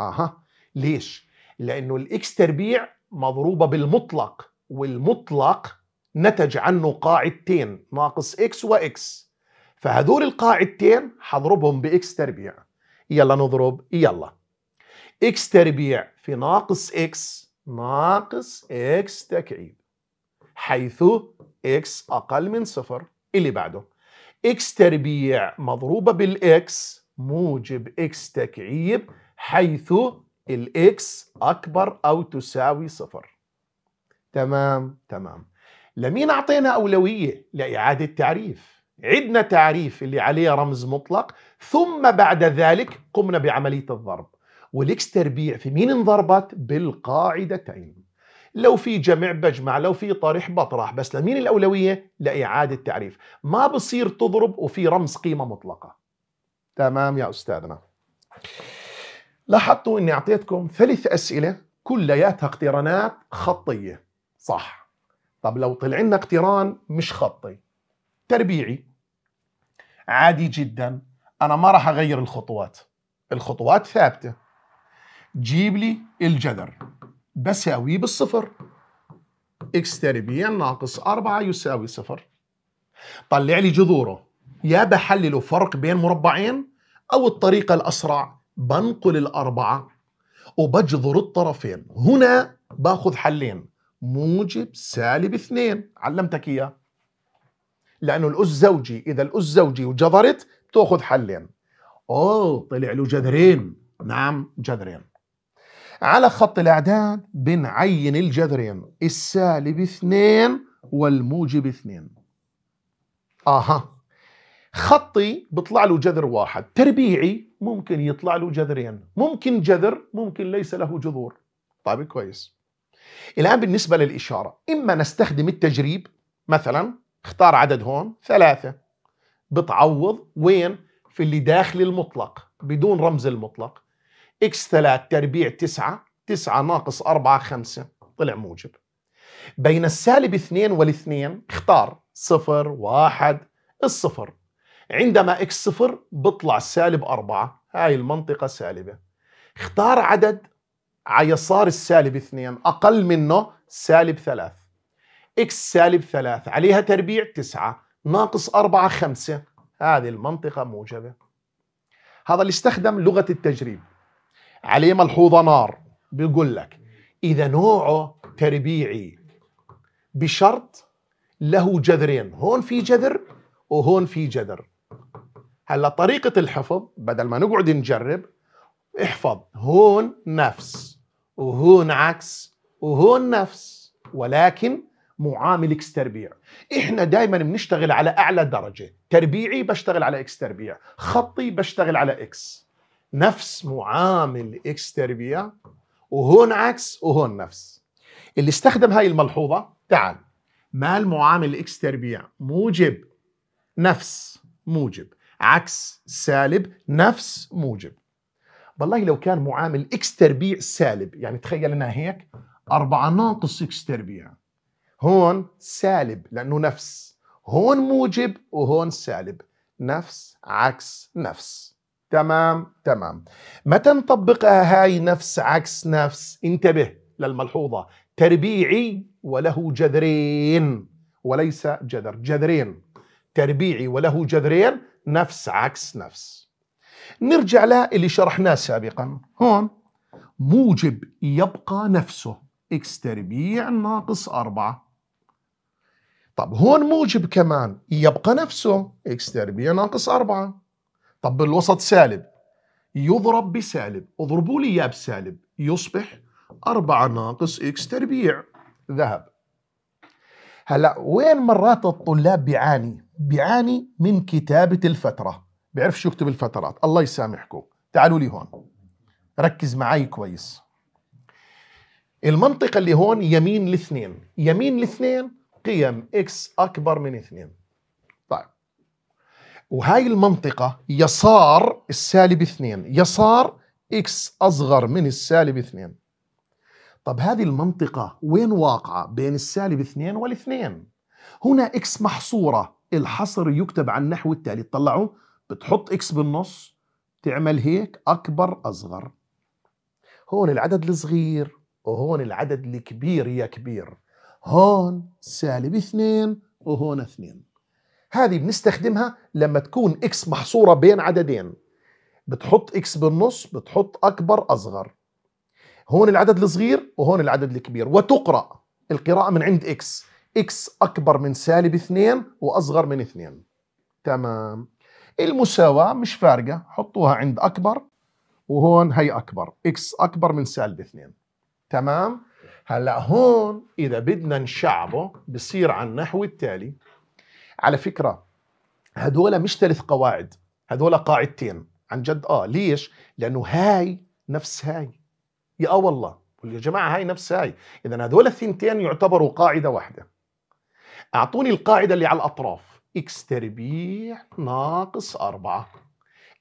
A: اها ليش؟ لأنه الإكس تربيع مضروبة بالمطلق والمطلق نتج عنه قاعدتين ناقص إكس وإكس فهذول القاعدتين حضربهم بإكس تربيع يلا نضرب يلا إكس تربيع في ناقص إكس ناقص اكس تكعيب حيث اكس اقل من صفر اللي بعده اكس تربيع مضروبه بالاكس موجب اكس تكعيب حيث الاكس اكبر او تساوي صفر تمام تمام لمين اعطينا اولويه لاعاده تعريف عدنا تعريف اللي عليه رمز مطلق ثم بعد ذلك قمنا بعمليه الضرب والاكس تربيع في مين انضربت بالقاعدتين لو في جمع بجمع لو في طرح بطرح بس لمين الأولوية لإعادة تعريف ما بصير تضرب وفي رمز قيمة مطلقة تمام يا أستاذنا لاحظتوا أني أعطيتكم ثلاث أسئلة كلياتها اقترانات خطية صح طب لو طلع لنا اقتران مش خطي تربيعي عادي جدا أنا ما راح أغير الخطوات الخطوات ثابتة جيب لي الجذر بساويه بالصفر اكس تربيع ناقص 4 يساوي صفر طلع لي جذوره يا بحلله فرق بين مربعين او الطريقه الاسرع بنقل الاربعه وبجذر الطرفين هنا باخذ حلين موجب سالب اثنين علمتك اياه لانه الاس زوجي اذا الاس زوجي وجذرت تاخذ حلين اوه طلع له جذرين نعم جذرين على خط الأعداد بنعين الجذرين السالب اثنين والموجب اثنين آها خطي بيطلع له جذر واحد تربيعي ممكن يطلع له جذرين ممكن جذر ممكن ليس له جذور طيب كويس الآن بالنسبة للإشارة إما نستخدم التجريب مثلا اختار عدد هون ثلاثة بتعوض وين في اللي داخل المطلق بدون رمز المطلق اكس 3 تربيع 9 9 ناقص 4 5 طلع موجب بين السالب 2 والاثنين اختار صفر واحد الصفر عندما اكس صفر بطلع سالب أربعة هاي المنطقة سالبة اختار عدد يسار السالب اثنين أقل منه سالب ثلاث اكس سالب ثلاث عليها تربيع تسعة ناقص أربعة خمسة هذه المنطقة موجبة هذا اللي استخدم لغة التجريب عليه ملحوظه نار بيقول لك اذا نوعه تربيعي بشرط له جذرين هون في جذر وهون في جذر هلا طريقه الحفظ بدل ما نقعد نجرب احفظ هون نفس وهون عكس وهون نفس ولكن معامل اكس تربيع احنا دائما بنشتغل على اعلى درجه تربيعي بشتغل على اكس تربيع خطي بشتغل على اكس نفس معامل اكس تربيع وهون عكس وهون نفس اللي استخدم هاي الملحوظه تعال ما المعامل اكس تربيع موجب نفس موجب عكس سالب نفس موجب والله لو كان معامل اكس تربيع سالب يعني تخيل انها هيك 4 ناقص اكس تربيع هون سالب لانه نفس هون موجب وهون سالب نفس عكس نفس تمام تمام متى نطبقها هاي نفس عكس نفس انتبه للملحوظة تربيعي وله جذرين وليس جذر جذرين تربيعي وله جذرين نفس عكس نفس نرجع للي شرحناه سابقا هون موجب يبقى نفسه x تربيع ناقص أربعة طب هون موجب كمان يبقى نفسه x تربيع ناقص أربعة طب بالوسط سالب يضرب بسالب اضربوا لي اياه بسالب يصبح 4 ناقص اكس تربيع ذهب هلا وين مرات الطلاب بيعاني بيعاني من كتابه الفتره بيعرفش يكتب الفترات الله يسامحكم تعالوا لي هون ركز معي كويس المنطقة اللي هون يمين الاثنين يمين الاثنين قيم x أكبر من اثنين وهاي المنطقة يسار السالب اثنين يسار اكس أصغر من السالب اثنين طب هذه المنطقة وين واقعة بين السالب اثنين والاثنين هنا اكس محصورة الحصر يكتب عن النحو التالي تطلعوا بتحط اكس بالنص تعمل هيك أكبر أصغر هون العدد الصغير وهون العدد الكبير يا كبير هون سالب اثنين وهون اثنين هذه بنستخدمها لما تكون اكس محصورة بين عددين بتحط اكس بالنص بتحط اكبر اصغر هون العدد الصغير وهون العدد الكبير وتقرأ القراءة من عند اكس اكس اكبر من سالب اثنين واصغر من اثنين تمام المساواة مش فارقة حطوها عند اكبر وهون هي اكبر اكس اكبر من سالب اثنين تمام هلا هون اذا بدنا نشعبه بصير على النحو التالي على فكره هذول مش ثلاث قواعد هذول قاعدتين عن جد اه ليش لانه هاي نفس هاي يا اه والله يا جماعه هاي نفس هاي اذا هذول الثنتين يعتبروا قاعده واحده اعطوني القاعده اللي على الاطراف اكس تربيع ناقص أربعة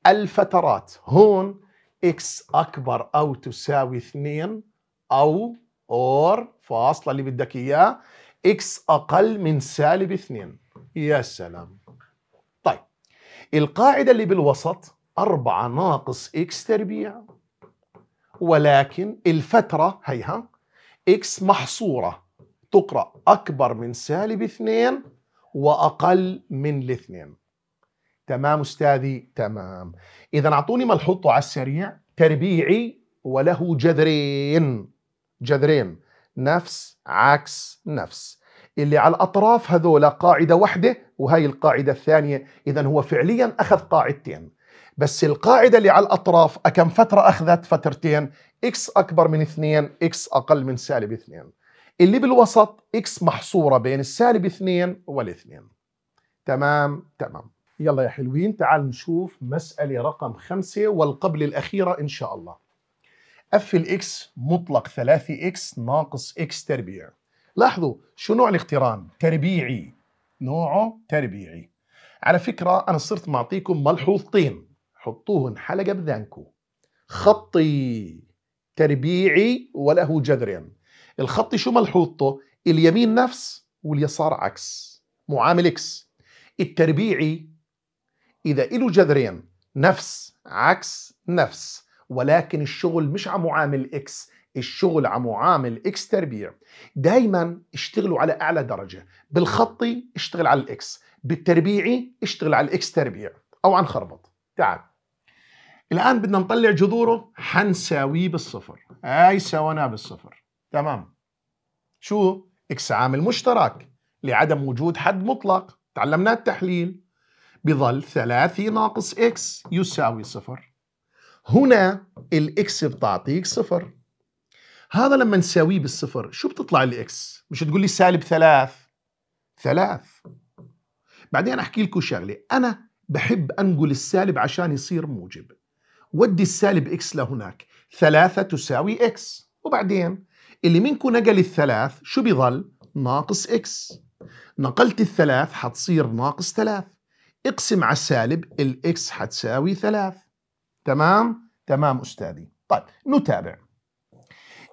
A: الفترات هون اكس اكبر او تساوي اثنين او اور فاصله اللي بدك اياه اكس اقل من سالب اثنين يا سلام طيب القاعدة اللي بالوسط 4 ناقص إكس تربيع ولكن الفترة هيها إكس محصورة تقرأ أكبر من سالب اثنين وأقل من الاثنين تمام أستاذي تمام إذا أعطوني ما نحطه على السريع تربيعي وله جذرين جذرين نفس عكس نفس اللي على الأطراف هذولا قاعدة واحدة وهي القاعدة الثانية إذا هو فعليا أخذ قاعدتين بس القاعدة اللي على الأطراف أكم فترة أخذت فترتين إكس أكبر من اثنين إكس أقل من سالب اثنين اللي بالوسط إكس محصورة بين السالب اثنين والاثنين تمام تمام يلا يا حلوين تعال نشوف مسألة رقم خمسة والقبل الأخيرة إن شاء الله اف الاكس مطلق 3 اكس ناقص اكس تربيع لاحظوا شو نوع الاقتران تربيعي نوعه تربيعي على فكرة أنا صرت معطيكم ملحوظتين حطوهن حلقة بذانكو خطي تربيعي وله جذرين الخط شو ملحوظته اليمين نفس واليسار عكس معامل اكس التربيعي إذا له جذرين نفس عكس نفس ولكن الشغل مش على معامل اكس الشغل على معامل اكس تربيع دايما اشتغلوا على اعلى درجه بالخطي اشتغل على الاكس بالتربيعي اشتغل على الاكس تربيع او عن خربط تعال الان بدنا نطلع جذوره حنساويه بالصفر هاي سويناه بالصفر تمام شو اكس عامل مشترك لعدم وجود حد مطلق تعلمنا التحليل بظل ثلاثي ناقص اكس يساوي صفر هنا الاكس بتعطيك صفر هذا لما نساويه بالصفر شو بتطلع الاكس مش تقول لي سالب ثلاث ثلاث بعدين احكي لكم شغله انا بحب انقل السالب عشان يصير موجب ودي السالب اكس لهناك ثلاثة تساوي اكس وبعدين اللي منكم نقل الثلاث شو بيظل ناقص اكس نقلت الثلاث حتصير ناقص ثلاث اقسم على السالب الاكس حتساوي ثلاث تمام تمام استاذي طيب نتابع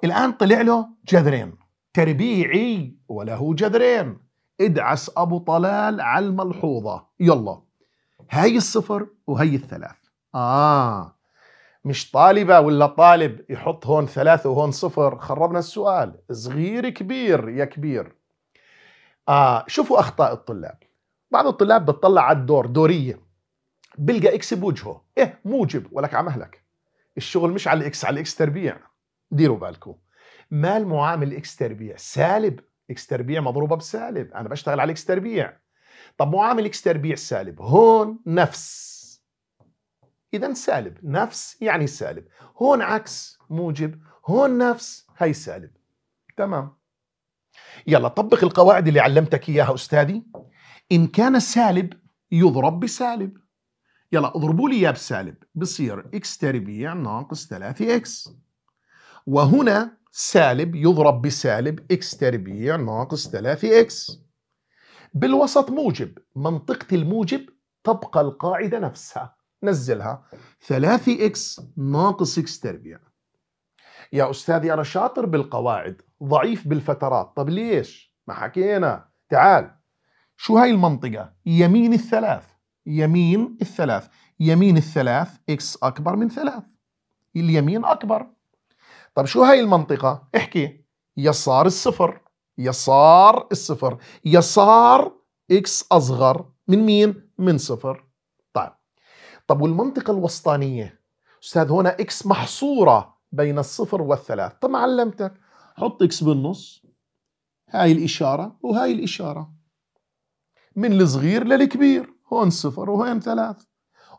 A: الآن طلع له جذرين تربيعي وله جذرين ادعس أبو طلال على الملحوظة يلا هاي الصفر وهي الثلاث آه مش طالبة ولا طالب يحط هون ثلاثة وهون صفر خربنا السؤال صغير كبير يا كبير آه شوفوا أخطاء الطلاب بعض الطلاب بتطلع على الدور دورية بلقى إكس بوجهه إيه موجب ولك على مهلك الشغل مش على الإكس على الإكس تربيع ديروا بالكم ما المعامل اكس تربيع سالب اكس تربيع مضروبه بسالب انا بشتغل على اكس تربيع طب معامل اكس تربيع سالب هون نفس اذا سالب نفس يعني سالب هون عكس موجب هون نفس هي سالب تمام يلا طبق القواعد اللي علمتك اياها استاذي ان كان سالب يضرب بسالب يلا اضربوا لي اياه بسالب بصير اكس تربيع ناقص 3 اكس وهنا سالب يضرب بسالب x تربيع ناقص 3x بالوسط موجب منطقة الموجب تبقى القاعدة نفسها نزلها 3x ناقص x تربيع يا أستاذي أنا شاطر بالقواعد ضعيف بالفترات طب ليش ما حكينا تعال شو هاي المنطقة يمين الثلاث يمين الثلاث يمين الثلاث x أكبر من ثلاث اليمين أكبر طيب شو هاي المنطقة؟ احكي يسار الصفر يسار الصفر يسار اكس اصغر من مين؟ من صفر طيب طب والمنطقة الوسطانية استاذ هنا اكس محصورة بين الصفر والثلاث طب ما علمتك حط اكس بالنص هاي الإشارة وهاي الإشارة من الصغير للكبير هون صفر وهون ثلاث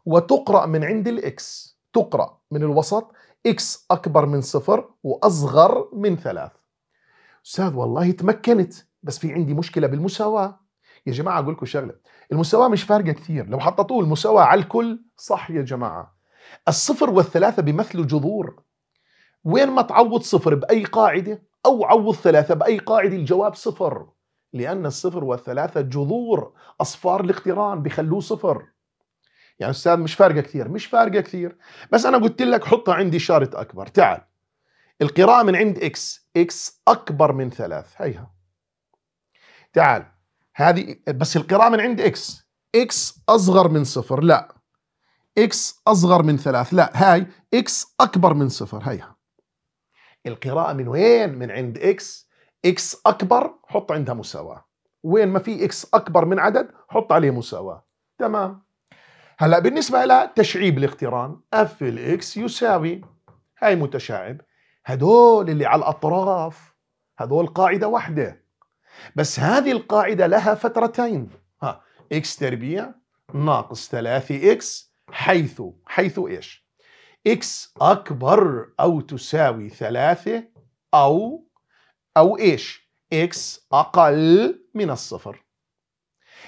A: وتقرأ من عند الإكس تقرأ من الوسط إكس أكبر من صفر وأصغر من ثلاث أستاذ والله تمكنت بس في عندي مشكلة بالمساواة يا جماعة أقول لكم شغلة المساواة مش فارقة كثير لو حطيتوه المساواة على الكل صح يا جماعة الصفر والثلاثة بيمثلوا جذور وين ما تعوض صفر بأي قاعدة أو عوض ثلاثة بأي قاعدة الجواب صفر لأن الصفر والثلاثة جذور أصفار الاقتران بخلوه صفر يعني استاذ مش فارقه كثير مش فارقه كثير بس انا قلت لك حطها عندي شرط اكبر تعال القراءه من عند اكس اكس اكبر من ثلاث هيها تعال هذه بس القراءه من عند اكس اكس اصغر من صفر لا اكس اصغر من ثلاث لا هاي اكس اكبر من صفر هيها القراءه من وين من عند اكس اكس اكبر حط عندها مساواه وين ما في اكس اكبر من عدد حط عليه مساواه تمام هلا بالنسبه لتشعيب الاقتران اف الاكس يساوي هاي متشعب هدول اللي على الاطراف هدول قاعده واحده بس هذه القاعده لها فترتين ها اكس تربيع ناقص 3 اكس حيث حيث ايش اكس اكبر او تساوي 3 او او ايش اكس اقل من الصفر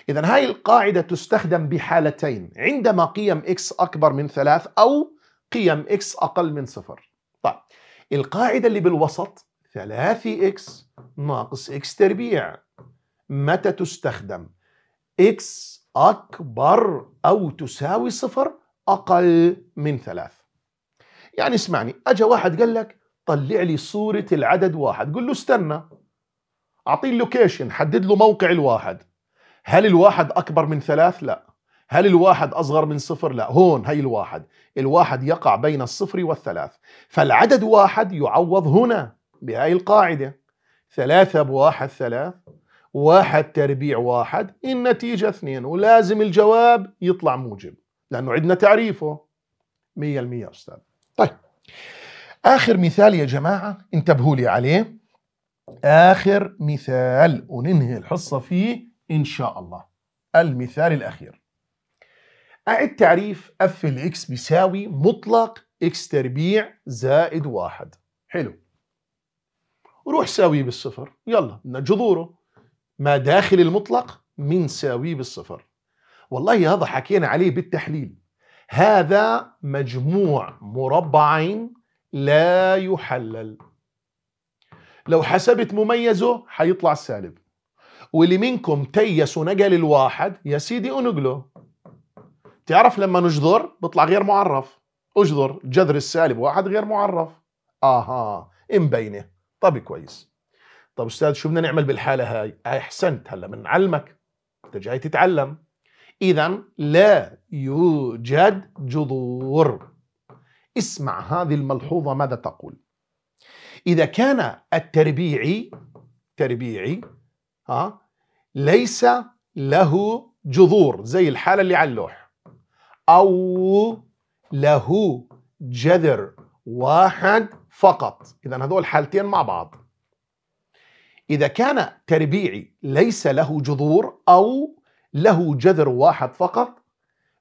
A: إذا هاي القاعدة تستخدم بحالتين عندما قيم x أكبر من ثلاث أو قيم x أقل من صفر طيب القاعدة اللي بالوسط ثلاثي x ناقص x تربيع متى تستخدم x أكبر أو تساوي صفر أقل من ثلاث يعني اسمعني أجا واحد قال لك طلع لي صورة العدد واحد قل له استنى أعطيه اللوكيشن حدد له موقع الواحد هل الواحد اكبر من ثلاث؟ لا. هل الواحد اصغر من صفر؟ لا، هون هي الواحد، الواحد يقع بين الصفر والثلاث، فالعدد واحد يعوض هنا بهاي القاعده. ثلاثة بواحد ثلاث، واحد تربيع واحد، النتيجة اثنين، ولازم الجواب يطلع موجب، لأنه عندنا تعريفه. 100% أستاذ. طيب. آخر مثال يا جماعة انتبهوا لي عليه. آخر مثال وننهي الحصة فيه إن شاء الله المثال الأخير أعد تعريف اف الإكس بيساوي مطلق إكس تربيع زائد واحد حلو روح ساويه بالصفر يلا بدنا جذوره ما داخل المطلق من ساويه بالصفر والله هذا حكينا عليه بالتحليل هذا مجموع مربعين لا يحلل لو حسبت مميزه حيطلع سالب واللي منكم تيس ونقل الواحد يا سيدي انقله تعرف لما نجذر بطلع غير معرف اجذر جذر السالب واحد غير معرف اها مبينه طب كويس طب استاذ شو بدنا نعمل بالحاله هاي احسنت هلا بنعلمك انت جاي تتعلم اذا لا يوجد جذور اسمع هذه الملحوظه ماذا تقول اذا كان التربيعي تربيعي اه ليس له جذور زي الحاله اللي على اللوح او له جذر واحد فقط اذا هذول حالتين مع بعض اذا كان تربيعي ليس له جذور او له جذر واحد فقط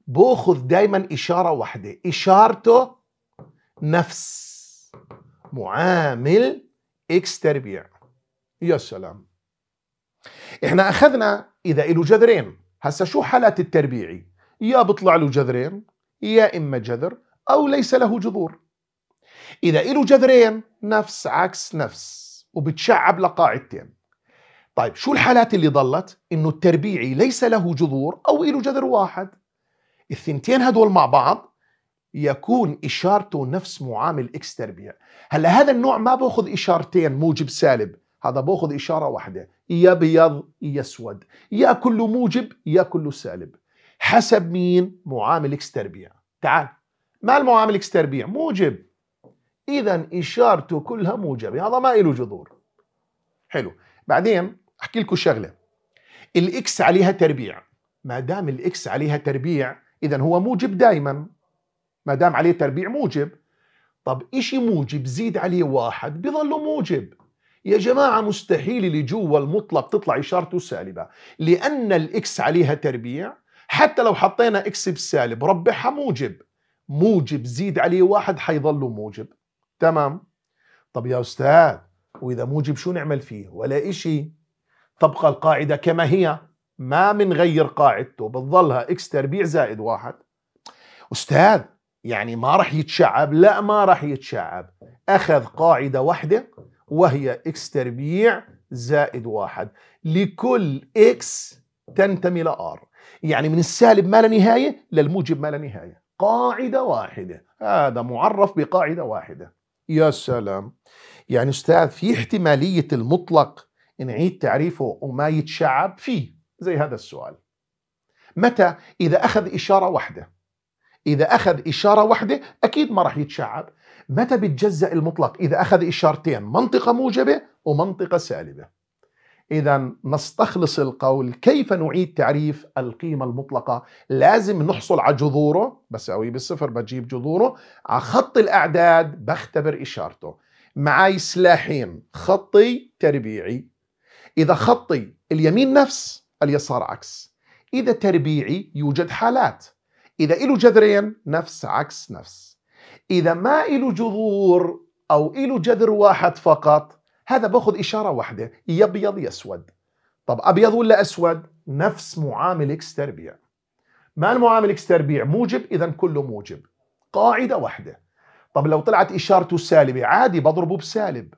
A: باخذ دائما اشاره واحده اشارته نفس معامل اكس تربيع يا سلام احنا اخذنا اذا له جذرين هسا شو حالات التربيعي يا بطلع له جذرين يا اما جذر او ليس له جذور اذا له جذرين نفس عكس نفس وبتشعب لقاعدتين طيب شو الحالات اللي ضلت انه التربيعي ليس له جذور او له جذر واحد الثنتين هدول مع بعض يكون اشارته نفس معامل اكس تربيع هلا هذا النوع ما باخذ اشارتين موجب سالب هذا باخذ اشاره واحده يا ابيض يا اسود يا كله موجب يا كله سالب حسب مين معامل اكس تربيع تعال ما المعامل اكس تربيع موجب اذا اشارته كلها موجبه هذا ما له جذور حلو بعدين احكي لكم شغله الاكس عليها تربيع ما دام الاكس عليها تربيع اذا هو موجب دائما ما دام عليه تربيع موجب طب إشي موجب زيد عليه واحد بظله موجب يا جماعة مستحيل اللي جوا المطلق تطلع إشارته سالبة لأن الإكس عليها تربيع حتى لو حطينا إكس بسالب ربحها موجب موجب زيد عليه واحد حيظله موجب تمام طب يا أستاذ وإذا موجب شو نعمل فيه ولا إشي تبقى القاعدة كما هي ما غير قاعدته بتظلها إكس تربيع زائد واحد أستاذ يعني ما رح يتشعب لا ما رح يتشعب أخذ قاعدة واحدة وهي اكس تربيع زائد واحد لكل اكس تنتمي لار يعني من السالب ما لا نهاية للموجب ما لا نهاية قاعدة واحدة هذا معرف بقاعدة واحدة يا سلام يعني أستاذ في احتمالية المطلق نعيد تعريفه وما يتشعب فيه زي هذا السؤال متى إذا أخذ إشارة واحدة إذا أخذ إشارة واحدة أكيد ما راح يتشعب متى بتجزأ المطلق إذا أخذ إشارتين منطقة موجبة ومنطقة سالبة إذا نستخلص القول كيف نعيد تعريف القيمة المطلقة لازم نحصل على جذوره بساوي بالصفر بجيب جذوره على خط الأعداد بختبر إشارته معي سلاحين خطي تربيعي إذا خطي اليمين نفس اليسار عكس إذا تربيعي يوجد حالات إذا له جذرين نفس عكس نفس إذا ما إله جذور أو إله جذر واحد فقط هذا باخذ إشارة واحدة يا أبيض يا أسود طب أبيض ولا أسود نفس معامل إكس تربيع ما المعامل إكس تربيع موجب إذا كله موجب قاعدة واحدة طب لو طلعت إشارته سالبة عادي بضربه بسالب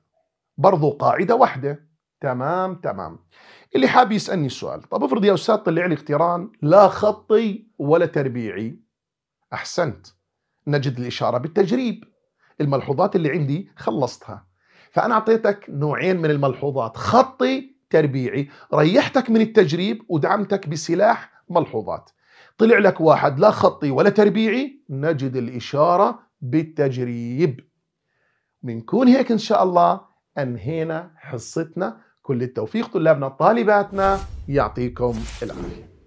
A: برضه قاعدة واحدة تمام تمام اللي حاب يسألني سؤال طب افرض يا أستاذ طلع لي اقتران لا خطي ولا تربيعي أحسنت نجد الإشارة بالتجريب الملحوظات اللي عندي خلصتها فأنا أعطيتك نوعين من الملحوظات خطي تربيعي ريحتك من التجريب ودعمتك بسلاح ملحوظات طلع لك واحد لا خطي ولا تربيعي نجد الإشارة بالتجريب منكون هيك إن شاء الله أنهينا حصتنا كل التوفيق طلابنا طالباتنا يعطيكم العافية